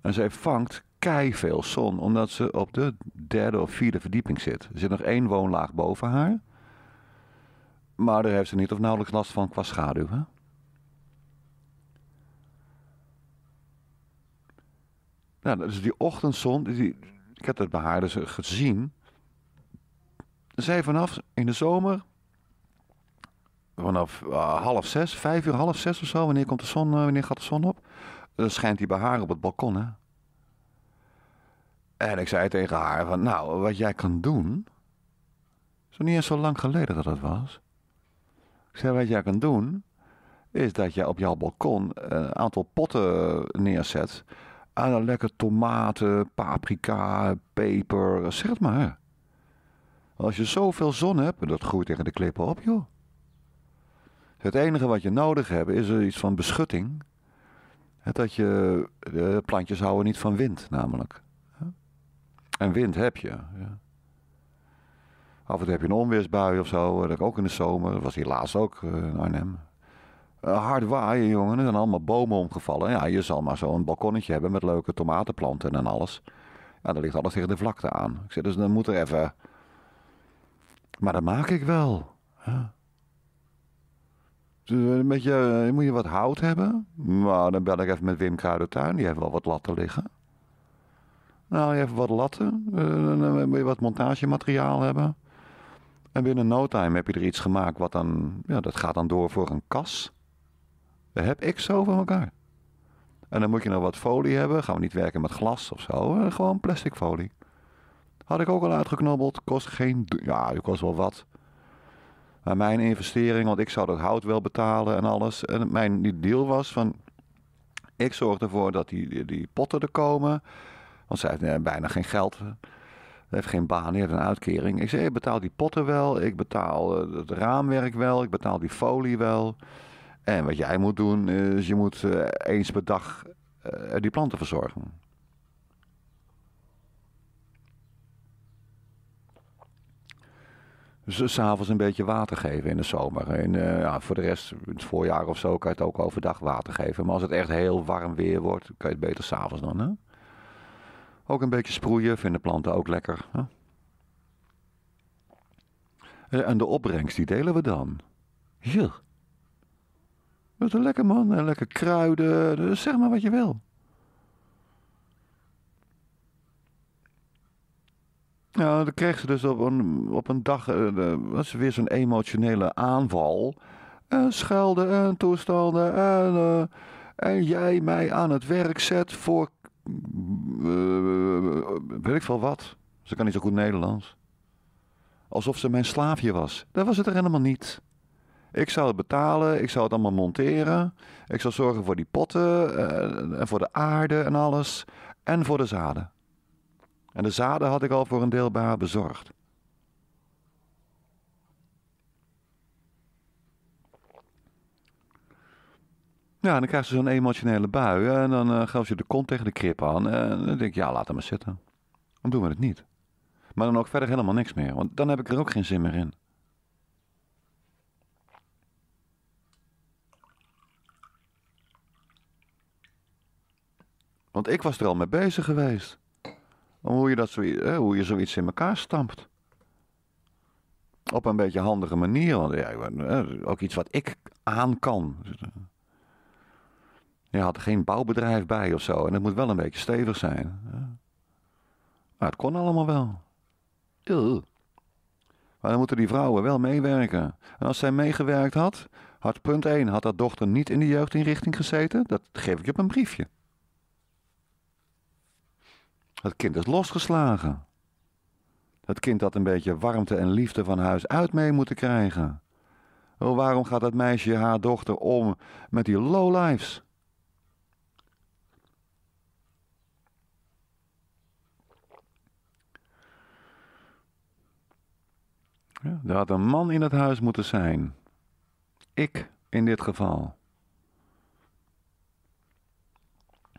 En zij vangt kei veel zon, omdat ze op de derde of vierde verdieping zit. Er zit nog één woonlaag boven haar. Maar daar heeft ze niet of nauwelijks last van qua schaduw. Hè? Nou, dus die ochtendzon, die, ik heb dat bij haar dus eh, gezien. Zij vanaf in de zomer, vanaf eh, half zes, vijf uur, half zes of zo, wanneer, komt de zon, eh, wanneer gaat de zon op? Dan schijnt die bij haar op het balkon, hè. En ik zei tegen haar van, nou, wat jij kan doen... Zo niet eens zo lang geleden dat dat was. Ik zei, wat jij kan doen, is dat je op jouw balkon een aantal potten neerzet... Ah, lekker tomaten, paprika, peper, zeg het maar. Als je zoveel zon hebt, dat groeit tegen de klippen op, joh. Het enige wat je nodig hebt is er iets van beschutting. Dat je, de plantjes houden niet van wind, namelijk. En wind heb je. Af en toe heb je een onweersbui of zo. Dat ook in de zomer. Dat was hier laatst ook eh, in Arnhem een eh, hard waaien, jongen. Er zijn allemaal bomen omgevallen. Ja, je zal maar zo'n balkonnetje hebben met leuke tomatenplanten en alles. Ja, dan ligt alles tegen de vlakte aan. Ik zeg, dus dan moet er even... Maar dat maak ik wel. Huh? Dus eh, eh, moet je wat hout hebben? Nou, dan bel ik even met Wim Kruidertuin. Die heeft wel wat latten liggen. Nou, je hebt wat latten. Dan moet je wat montagemateriaal hebben. En binnen no time heb je er iets gemaakt wat dan... Ja, dat gaat dan door voor een kas. Daar heb ik zo van elkaar. En dan moet je nog wat folie hebben. Gaan we niet werken met glas of zo. Gewoon plastic folie. Had ik ook al uitgeknobbeld. Kost geen. Ja, het kost wel wat. Maar mijn investering, want ik zou dat hout wel betalen en alles. En mijn deal was van. Ik zorg ervoor dat die, die potten er komen. Want zij heeft eh, bijna geen geld. Ze heeft geen baan, hij heeft een uitkering. Ik zei, ik betaal die potten wel, ik betaal eh, het raamwerk wel, ik betaal die folie wel. En wat jij moet doen, is je moet eh, eens per dag eh, die planten verzorgen. Dus s'avonds een beetje water geven in de zomer. En eh, ja, voor de rest, in het voorjaar of zo, kan je het ook overdag water geven. Maar als het echt heel warm weer wordt, kan je het beter s'avonds dan. Hè? Ook een beetje sproeien vinden planten ook lekker. En de opbrengst, die delen we dan. Ja lekker man. En lekker kruiden. Dus zeg maar wat je wil. Ja, dan kreeg ze dus op een, op een dag uh, was weer zo'n emotionele aanval. En eh, schelden en eh, toestanden. En, en jij mij aan het werk zet voor. Uh, weet ik veel wat. Ze kan niet zo goed Nederlands. Alsof ze mijn slaafje was. Dat was het er helemaal niet. Ik zou het betalen, ik zou het allemaal monteren. Ik zou zorgen voor die potten eh, en voor de aarde en alles. En voor de zaden. En de zaden had ik al voor een deel bij haar bezorgd. Ja, en dan krijg je zo'n emotionele bui. En dan uh, gaf ze de kont tegen de krip aan. En dan denk ik, ja, laat hem maar zitten. Dan doen we het niet. Maar dan ook verder helemaal niks meer. Want dan heb ik er ook geen zin meer in. Want ik was er al mee bezig geweest. hoe je, dat zoiets, hoe je zoiets in elkaar stampt. Op een beetje handige manier. Want ook iets wat ik aan kan. Je had er geen bouwbedrijf bij of zo. En het moet wel een beetje stevig zijn. Maar het kon allemaal wel. Maar dan moeten die vrouwen wel meewerken. En als zij meegewerkt had, had punt 1, had haar dochter niet in de jeugdinrichting gezeten. Dat geef ik je op een briefje. Dat kind is losgeslagen. Dat kind had een beetje warmte en liefde van huis uit mee moeten krijgen. Oh, waarom gaat dat meisje haar dochter om met die lowlifes? Ja, er had een man in het huis moeten zijn. Ik in dit geval.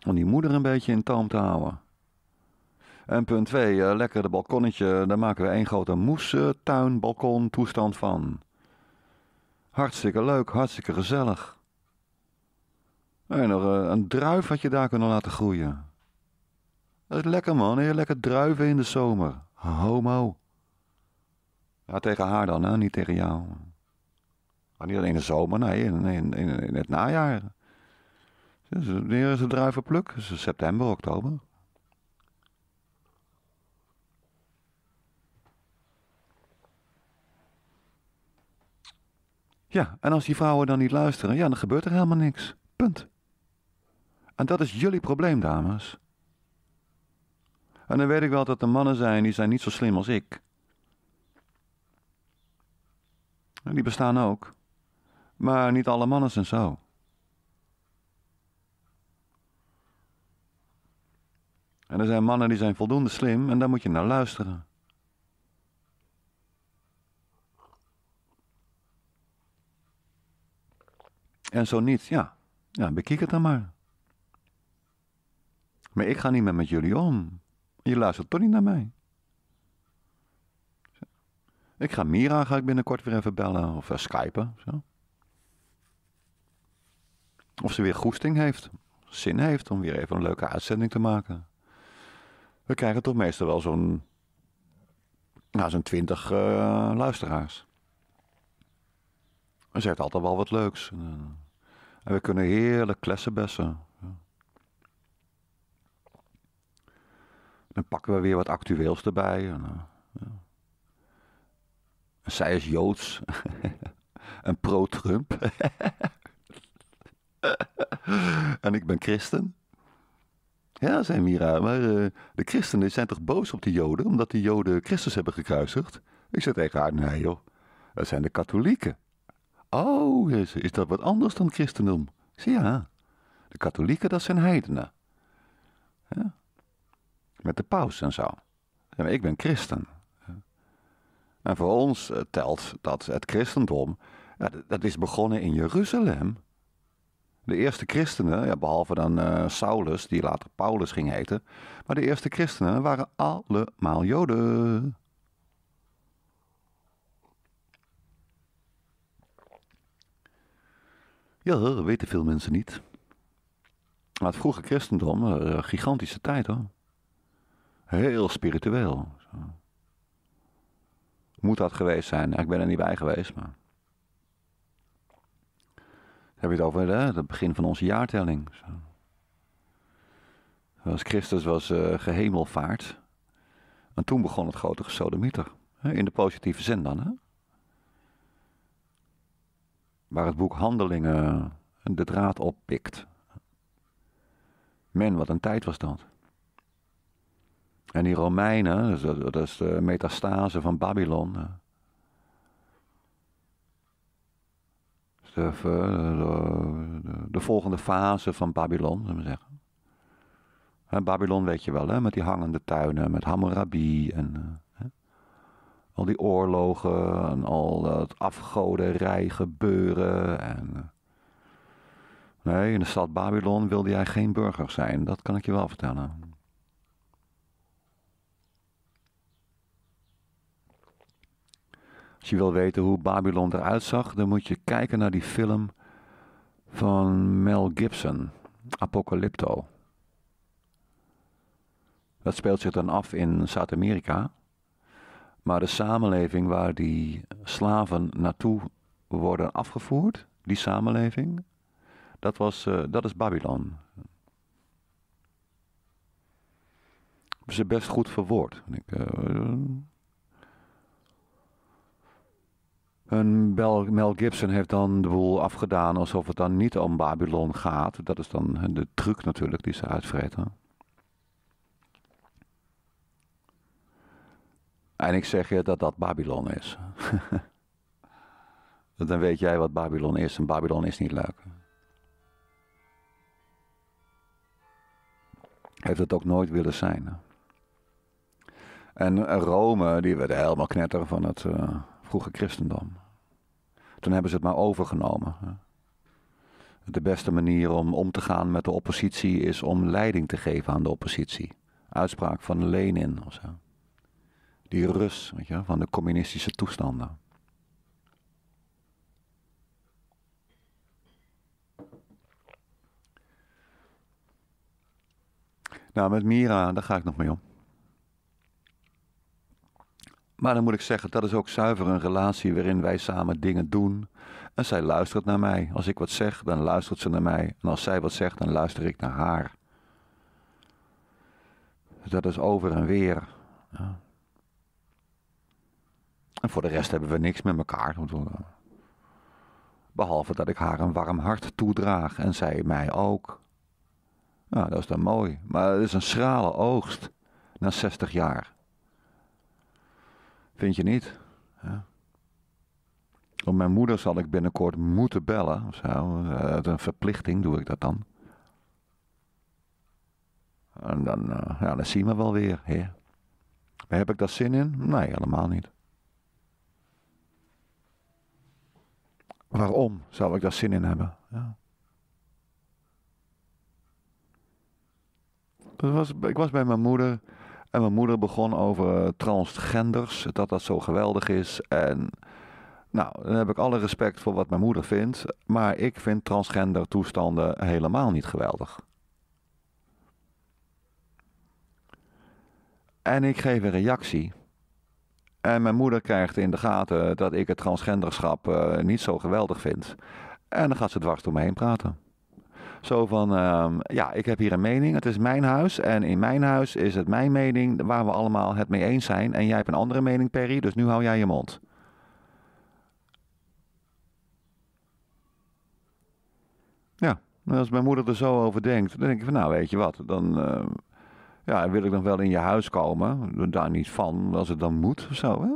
Om die moeder een beetje in toom te houden. En punt twee, eh, lekker de balkonnetje. Daar maken we één grote moestuin, balkon, toestand van. Hartstikke leuk, hartstikke gezellig. En nog eh, een druif had je daar kunnen laten groeien. Lekker man, heel lekker druiven in de zomer. Homo. Ja, tegen haar dan, hè? niet tegen jou. niet alleen in de zomer, nee, in, in, in, het najaar. Wanneer is de druivenpluk? Is september, oktober. Ja, en als die vrouwen dan niet luisteren, ja, dan gebeurt er helemaal niks. Punt. En dat is jullie probleem, dames. En dan weet ik wel dat er mannen zijn, die zijn niet zo slim als ik. En die bestaan ook. Maar niet alle mannen zijn zo. En er zijn mannen die zijn voldoende slim en daar moet je naar luisteren. En zo niet, ja, ja bekijk het dan maar. Maar ik ga niet meer met jullie om. Je luistert toch niet naar mij. Ik ga Mira ga ik binnenkort weer even bellen of uh, skypen. Zo. Of ze weer goesting heeft, zin heeft om weer even een leuke uitzending te maken. We krijgen toch meestal wel zo'n nou, zo'n twintig eh, luisteraars. En ze altijd wel wat leuks. En eh, we kunnen heerlijk klessenbessen. Dan pakken we weer wat actueels erbij. En, eh, ja. en zij is Joods. en pro-Trump. en ik ben christen. Ja, zei Mira, maar uh, de christenen zijn toch boos op de joden... omdat de joden Christus hebben gekruisigd? Ik zei tegen haar, nee joh, dat zijn de katholieken. Oh, is dat wat anders dan christendom? Zie je, ja, de katholieken, dat zijn heidenen. Ja. Met de paus en zo. Ja, ik ben christen. En voor ons eh, telt dat het christendom, ja, dat is begonnen in Jeruzalem. De eerste christenen, ja, behalve dan eh, Saulus, die later Paulus ging heten, maar de eerste christenen waren allemaal Joden. Ja, dat weten veel mensen niet. Maar het vroege christendom, een eh, gigantische tijd hoor. Heel spiritueel. Zo. Moet dat geweest zijn? Ik ben er niet bij geweest, maar. heb je het over hè, eh, het begin van onze jaartelling. Zo. Als Christus was uh, gehemelvaart. En toen begon het grote gesodemieter. In de positieve zin dan, hè? waar het boek Handelingen de draad oppikt. Men, wat een tijd was dat. En die Romeinen, dus dat is de metastase van Babylon. Eh, eh, de, de, de volgende fase van Babylon, zullen we zeggen. En Babylon weet je wel, hè, met die hangende tuinen, met Hammurabi en eh, al die oorlogen en al dat afgoderij gebeuren. En... Eh, nee, in de stad Babylon wilde jij geen burger zijn, dat kan ik je wel vertellen. Als je wil weten hoe Babylon eruit zag, dan moet je kijken naar die film van Mel Gibson, Apocalypto. Dat speelt zich dan af in Zuid-Amerika. Maar de samenleving waar die slaven naartoe worden afgevoerd, die samenleving, dat, was, uh, dat is Babylon. Ze best goed verwoord. Ik, eh, en Mel Gibson heeft dan de boel afgedaan alsof het dan niet om Babylon gaat. Dat is dan de truc natuurlijk die ze uitvreten. En ik zeg je dat dat Babylon is. dan weet jij wat Babylon is. En Babylon is niet leuk. Heeft het ook nooit willen zijn. En Rome, die werd helemaal knetter van het eh, vroege christendom. Toen hebben ze het maar overgenomen. De beste manier om om te gaan met de oppositie is om leiding te geven aan de oppositie. Uitspraak van Lenin of zo die rust van de communistische toestanden. Nou, met Mira, daar ga ik nog mee om. Maar dan moet ik zeggen, dat is ook zuiver een relatie waarin wij samen dingen doen. En zij luistert naar mij. Als ik wat zeg, dan luistert ze naar mij. En als zij wat zegt, dan luister ik naar haar. dat is over en weer. Ja. En voor de rest hebben we niks met elkaar. Behalve dat ik haar een warm hart toedraag en zij mij ook. Nou, dat is dan mooi. Maar het is een schrale oogst na 60 jaar. Vind je niet? Ja. Om mijn moeder zal ik binnenkort moeten bellen. Of zo. Uit een verplichting doe ik dat dan. En dan, eh, ja, dan zien we wel weer. Hè? Heb ik daar zin in? Nee, helemaal niet. Waarom zou ik daar zin in hebben? Ja. was, ik was bij mijn moeder en mijn moeder begon over eh, transgenders, dat dat zo geweldig is. En nou, dan heb ik alle respect voor wat mijn moeder vindt, maar ik vind transgender toestanden helemaal niet geweldig. En ik geef een reactie en mijn moeder krijgt in de gaten dat ik het transgenderschap eh, niet zo geweldig vind. En dan gaat ze dwars door me heen praten. Zo van, ehm, ja, ik heb hier een mening. Het is mijn huis. En in mijn huis is het mijn mening waar we allemaal het mee eens zijn. En jij hebt een andere mening, Perry. Dus nu hou jij je mond. Ja, als mijn moeder er zo over denkt, dan denk ik van, nou weet je wat, dan, ehm, ja, wil ik dan wel in je huis komen? Daar niet van, als het dan moet of zo. Hè?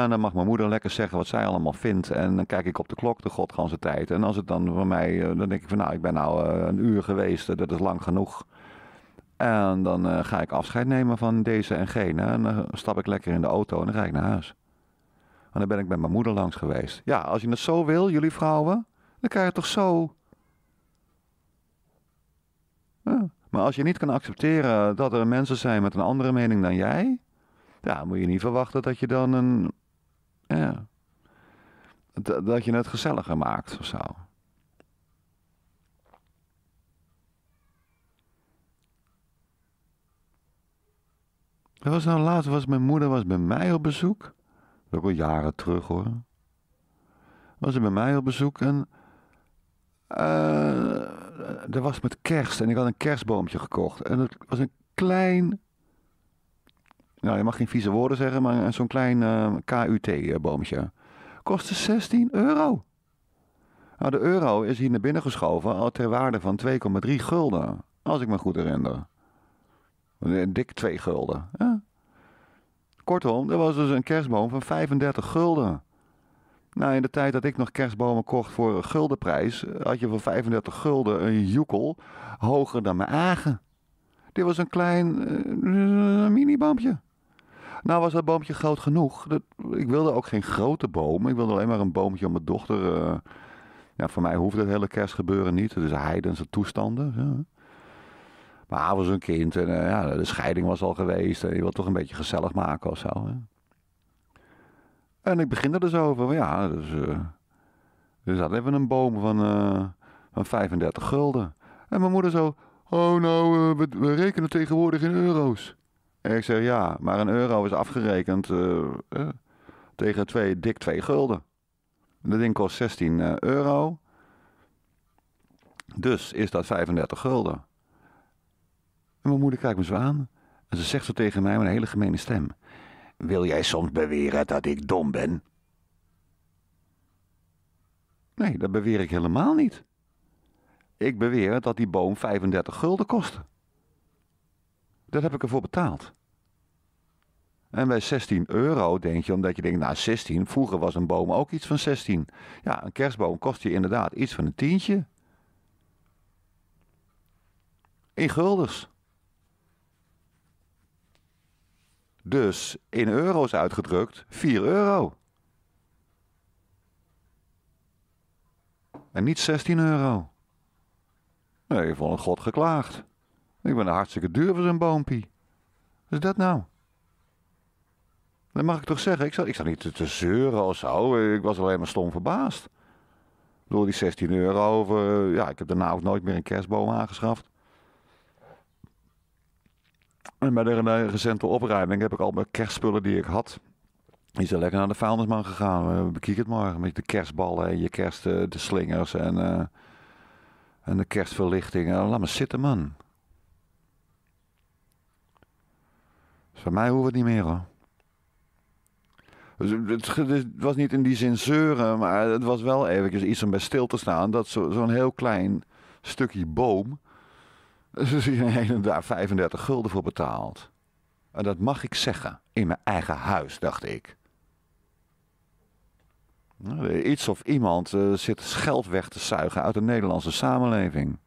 En dan mag mijn moeder lekker zeggen wat zij allemaal vindt. En dan kijk ik op de klok de godganse tijd. En als het dan voor mij, eh, dan denk ik van nou, ik ben nou eh, een uur geweest, eh, dat is lang genoeg. En dan ga ik afscheid nemen van deze en gene. En dan stap ik lekker in de auto en dan ga ik naar huis. En dan ben ik bij mijn moeder langs geweest. Ja, als je het zo wil, jullie vrouwen, dan krijg je het toch zo. Ja. Maar als je niet kan accepteren dat er mensen zijn met een andere mening dan jij, ja, moet je niet verwachten dat je dan een. Ja, dat je het gezelliger maakt of zo. Dat was nou laatst, was mijn moeder was bij mij op bezoek. Dat is ook al jaren terug hoor. Was ze bij mij op bezoek en uh, eh, dat was met kerst en ik had een kerstboompje gekocht. En het was een klein. Nou, je mag geen vieze woorden zeggen, maar zo'n klein ehm, KUT-boomje. Kostte 16 euro. Nou, de euro is hier naar binnen geschoven al ter waarde van 2,3 gulden. Als ik me goed herinner. Eh, dik 2 gulden. Kortom, er was dus een kerstboom van 35 gulden. Nou, in de tijd dat ik nog kerstbomen kocht voor een guldenprijs, eh, had je voor 35 gulden een joekel hoger dan mijn agen. Dit was een klein eh, mini-boompje. Nou was dat boompje groot genoeg. Dat, ik wilde ook geen grote boom. Ik wilde alleen maar een boompje om mijn dochter... Eh, ja, voor mij hoefde het hele kerstgebeuren niet. Het is heidense toestanden. Maar hij was een kind en ja, de scheiding was al geweest. En je wil toch een beetje gezellig maken of zo. Hè. En ik begin er dus over. ja, dus, uh, er zat even een boom van, uh, van 35 gulden. En mijn moeder zo, oh nou, eh, we, rekenen tegenwoordig in euro's. En ik zeg, ja, maar een euro is afgerekend tegen twee, dik twee gulden. Dat ding kost 16 euro. Dus is dat 35 gulden. En mijn moeder kijkt me zo aan. En ze zegt zo tegen mij met een hele gemene stem. Wil jij soms beweren dat ik dom ben? Nee, dat beweer ik helemaal niet. Ik beweer dat die boom 35 gulden kostte. Dat heb ik ervoor betaald. En bij 16 euro denk je, omdat je denkt, nou 16, vroeger was een boom ook iets van 16. Ja, een kerstboom kost je inderdaad iets van een tientje. In guldens. Dus in euro's uitgedrukt 4 euro. En niet 16 euro. Nee, van een god geklaagd. Ik ben een hartstikke duur voor zo'n boompie. Wat is dat nou? dan mag ik toch zeggen. Ik zat, ik zat niet te, zeuren of zo. Ik was alleen maar stom verbaasd. Door die 16 euro. Over, ja, ik heb daarna ook nooit meer een kerstboom aangeschaft. En bij de recente opruiming heb ik al mijn kerstspullen die ik had, Die zijn lekker naar de vuilnisman gegaan. Bekijk het maar. Met de kerstballen en je kerst, eh, de slingers en, eh, en de kerstverlichting. Eh, laat maar zitten, man. Dus mij hoeft het niet meer hoor. Dus, dus, het, was niet in die zin zeuren, maar het was wel eventjes iets om bij stil te staan. Dat zo'n heel klein stukje boom ze zijn daar 35 gulden voor betaald. En dat mag ik zeggen. In mijn eigen huis, dacht ik. Nou, iets of iemand eh, zit geld weg te zuigen uit de Nederlandse samenleving.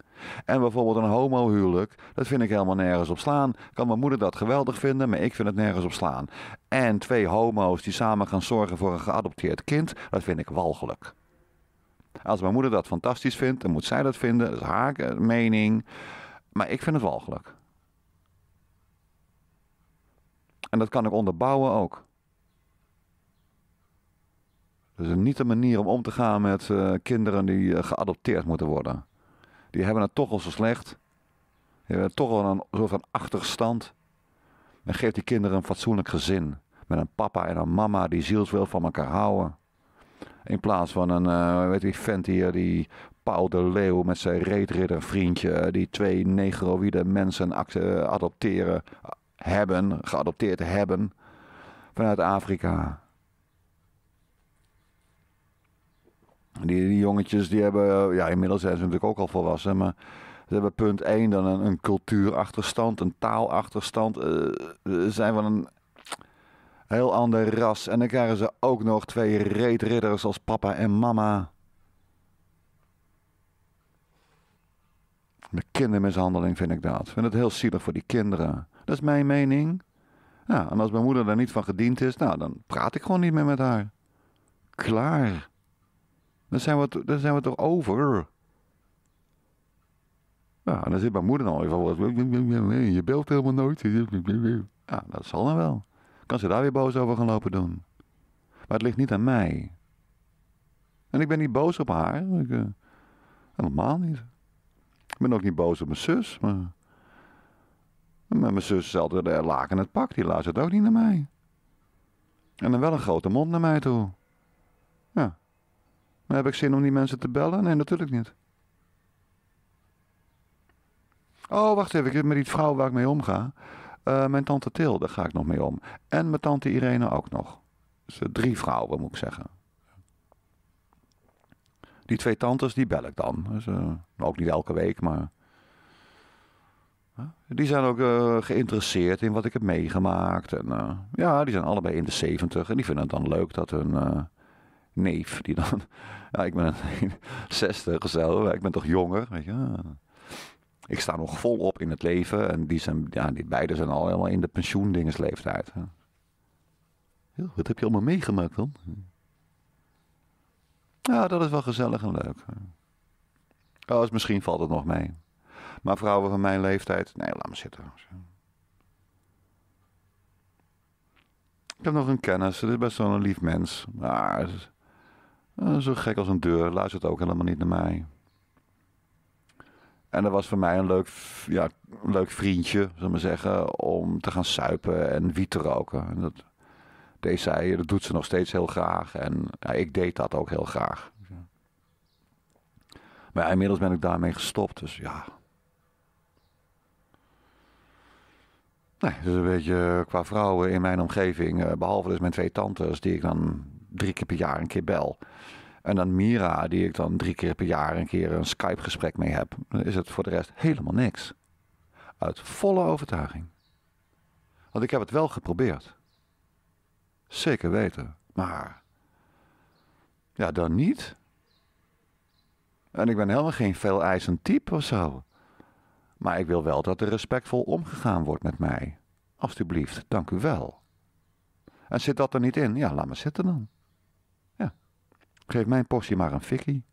En bijvoorbeeld een homohuwelijk, dat vind ik helemaal nergens op slaan. Kan mijn moeder dat geweldig vinden, maar ik vind het nergens op slaan. En twee homo's die samen gaan zorgen voor een geadopteerd kind, dat vind ik walgelijk. Als mijn moeder dat fantastisch vindt, dan moet zij dat vinden. Dat is haar mening. Maar ik vind het walgelijk. En dat kan ik onderbouwen ook. Dat is niet de manier om om te gaan met eh, kinderen die eh, geadopteerd moeten worden. Die hebben het toch al zo slecht. Die hebben toch al een soort van achterstand. En geef die kinderen een fatsoenlijk gezin. Met een papa en een mama die zielswil van elkaar houden. In plaats van een, eh, weet je, vent hier die Paul de Leeuw met zijn reetriddervriendje, eh, die twee negroïde mensen adopteren eh, hebben, geadopteerd hebben vanuit Afrika. Die, jongetjes die hebben, eh, ja inmiddels zijn ze natuurlijk ook al volwassen, maar ze hebben punt 1 dan een, cultuurachterstand, een taalachterstand. Ze zijn van een heel ander ras. En dan krijgen ze ook nog twee reetridders als papa en mama. Met kindermishandeling vind ik dat. Ik vind het heel zielig voor die kinderen. Dat is mijn mening. Ja, en als mijn moeder daar niet van gediend is, nou, dan praat ik gewoon niet meer met haar. Klaar. Dan zijn we, dan zijn we toch over. Ja, en dan zit mijn moeder dan al even... Je belt helemaal nooit. Ja, dat zal dan wel. Kan ze daar weer boos over gaan lopen doen. Maar het ligt niet aan mij. En ik ben niet boos op haar. Ik, eh, helemaal niet ben ook niet boos op mijn zus, maar... mijn zus is altijd de laken het pak, die luistert ook niet naar mij. En dan wel een grote mond naar mij toe. Ja. Maar heb ik zin om die mensen te bellen? Nee, natuurlijk niet. Oh, wacht even, ik heb met die vrouw waar ik mee omga. Uh, mijn tante Tilde, daar ga ik nog mee om. En mijn tante Irene ook nog. Dus drie vrouwen, moet ik zeggen die twee tantes, die bel ik dan. Dus, eh, nou, ook niet elke week, maar... Die zijn ook eh, geïnteresseerd in wat ik heb meegemaakt. En, eh, ja, die zijn allebei in de zeventig. En die vinden het dan leuk dat hun neef, die dan... ik ben 60 zo, ik ben toch jonger, weet je. Ik sta nog volop in het leven. En die zijn, ja, die beiden zijn al helemaal in de pensioendingsleeftijd. wat heb je allemaal meegemaakt dan? Ja, dat is wel gezellig en leuk. Oh, dus misschien valt het nog mee. Maar vrouwen van mijn leeftijd, nee, laat me zitten. Ik heb nog een kennis, het is best wel een lief mens. Maar eh, zo gek als een deur, luistert ook helemaal niet naar mij. En dat was voor mij een leuk, ja, een leuk vriendje, zullen we zeggen, om te gaan suipen en wiet te roken. En dat, deed zij, dat doet ze nog steeds heel graag. En ja, nou, ik deed dat ook heel graag. Maar inmiddels ben ik daarmee gestopt, dus ja. Nee, dus een beetje eh, qua vrouwen in mijn omgeving, eh, behalve dus mijn twee tantes, die ik dan drie keer per jaar een keer bel. En dan Mira, die ik dan drie keer per jaar een keer een Skype-gesprek mee heb. Dan is het voor de rest helemaal niks. Uit volle overtuiging. Want ik heb het wel geprobeerd. Zeker weten. Maar, ja, dan niet. En ik ben helemaal geen veel eisend type of zo. Maar ik wil wel dat er respectvol omgegaan wordt met mij. Alsjeblieft, dank u wel. En zit dat er niet in? Ja, laat me zitten dan. Ja. Geef mijn portie maar een fikkie.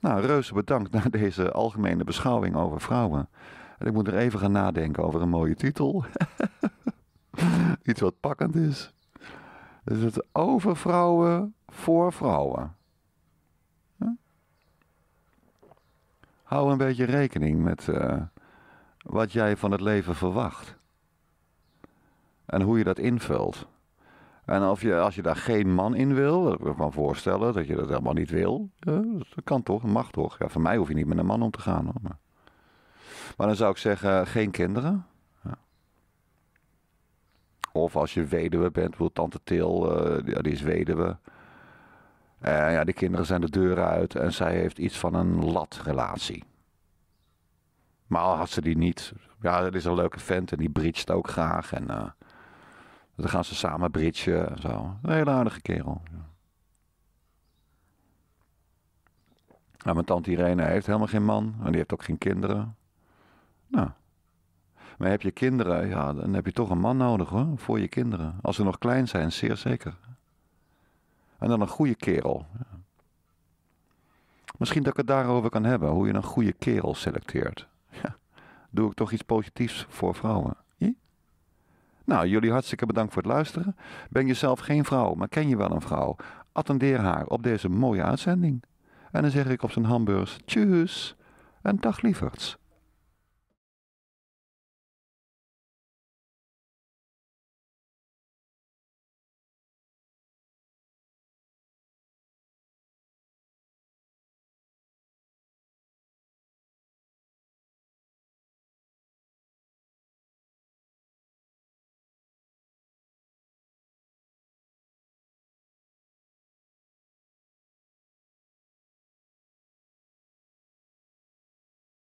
Nou, reuze bedankt naar deze algemene beschouwing over vrouwen. En ik moet er even gaan nadenken over een mooie titel. Iets wat pakkend is. Dus is het over vrouwen voor vrouwen? Hou een beetje rekening met eh, wat jij van het leven verwacht. En hoe je dat invult. En of je, als je daar geen man in wil, dat kan ik me voorstellen dat je dat helemaal niet wil. Dus dat kan toch, dat mag toch. Ja, voor mij hoef je niet met een man om te gaan. Hoor. Maar dan zou ik zeggen, geen kinderen. Of als je weduwe bent, wil tante Til, eh, die is weduwe. En eh, ja, de kinderen zijn de deuren uit en zij heeft iets van een latrelatie. Maar al had ze die niet, ja, dat is een leuke vent en die bridget ook graag. En eh, dan gaan ze samen bridgen en zo. Een hele aardige kerel. Nou, mijn tante Irene heeft helemaal geen man en die heeft ook geen kinderen. Nou, maar heb je kinderen, ja, dan heb je toch een man nodig hoor, voor je kinderen. Als ze nog klein zijn, zeer zeker. En dan een goede kerel. Misschien dat ik het daarover kan hebben, hoe je een goede kerel selecteert. Ja, doe ik toch iets positiefs voor vrouwen. Hm? Nou, jullie hartstikke bedankt voor het luisteren. Ben je zelf geen vrouw, maar ken je wel een vrouw? Attendeer haar op deze mooie uitzending. En dan zeg ik op zijn hamburgers tjus en dag lieverds.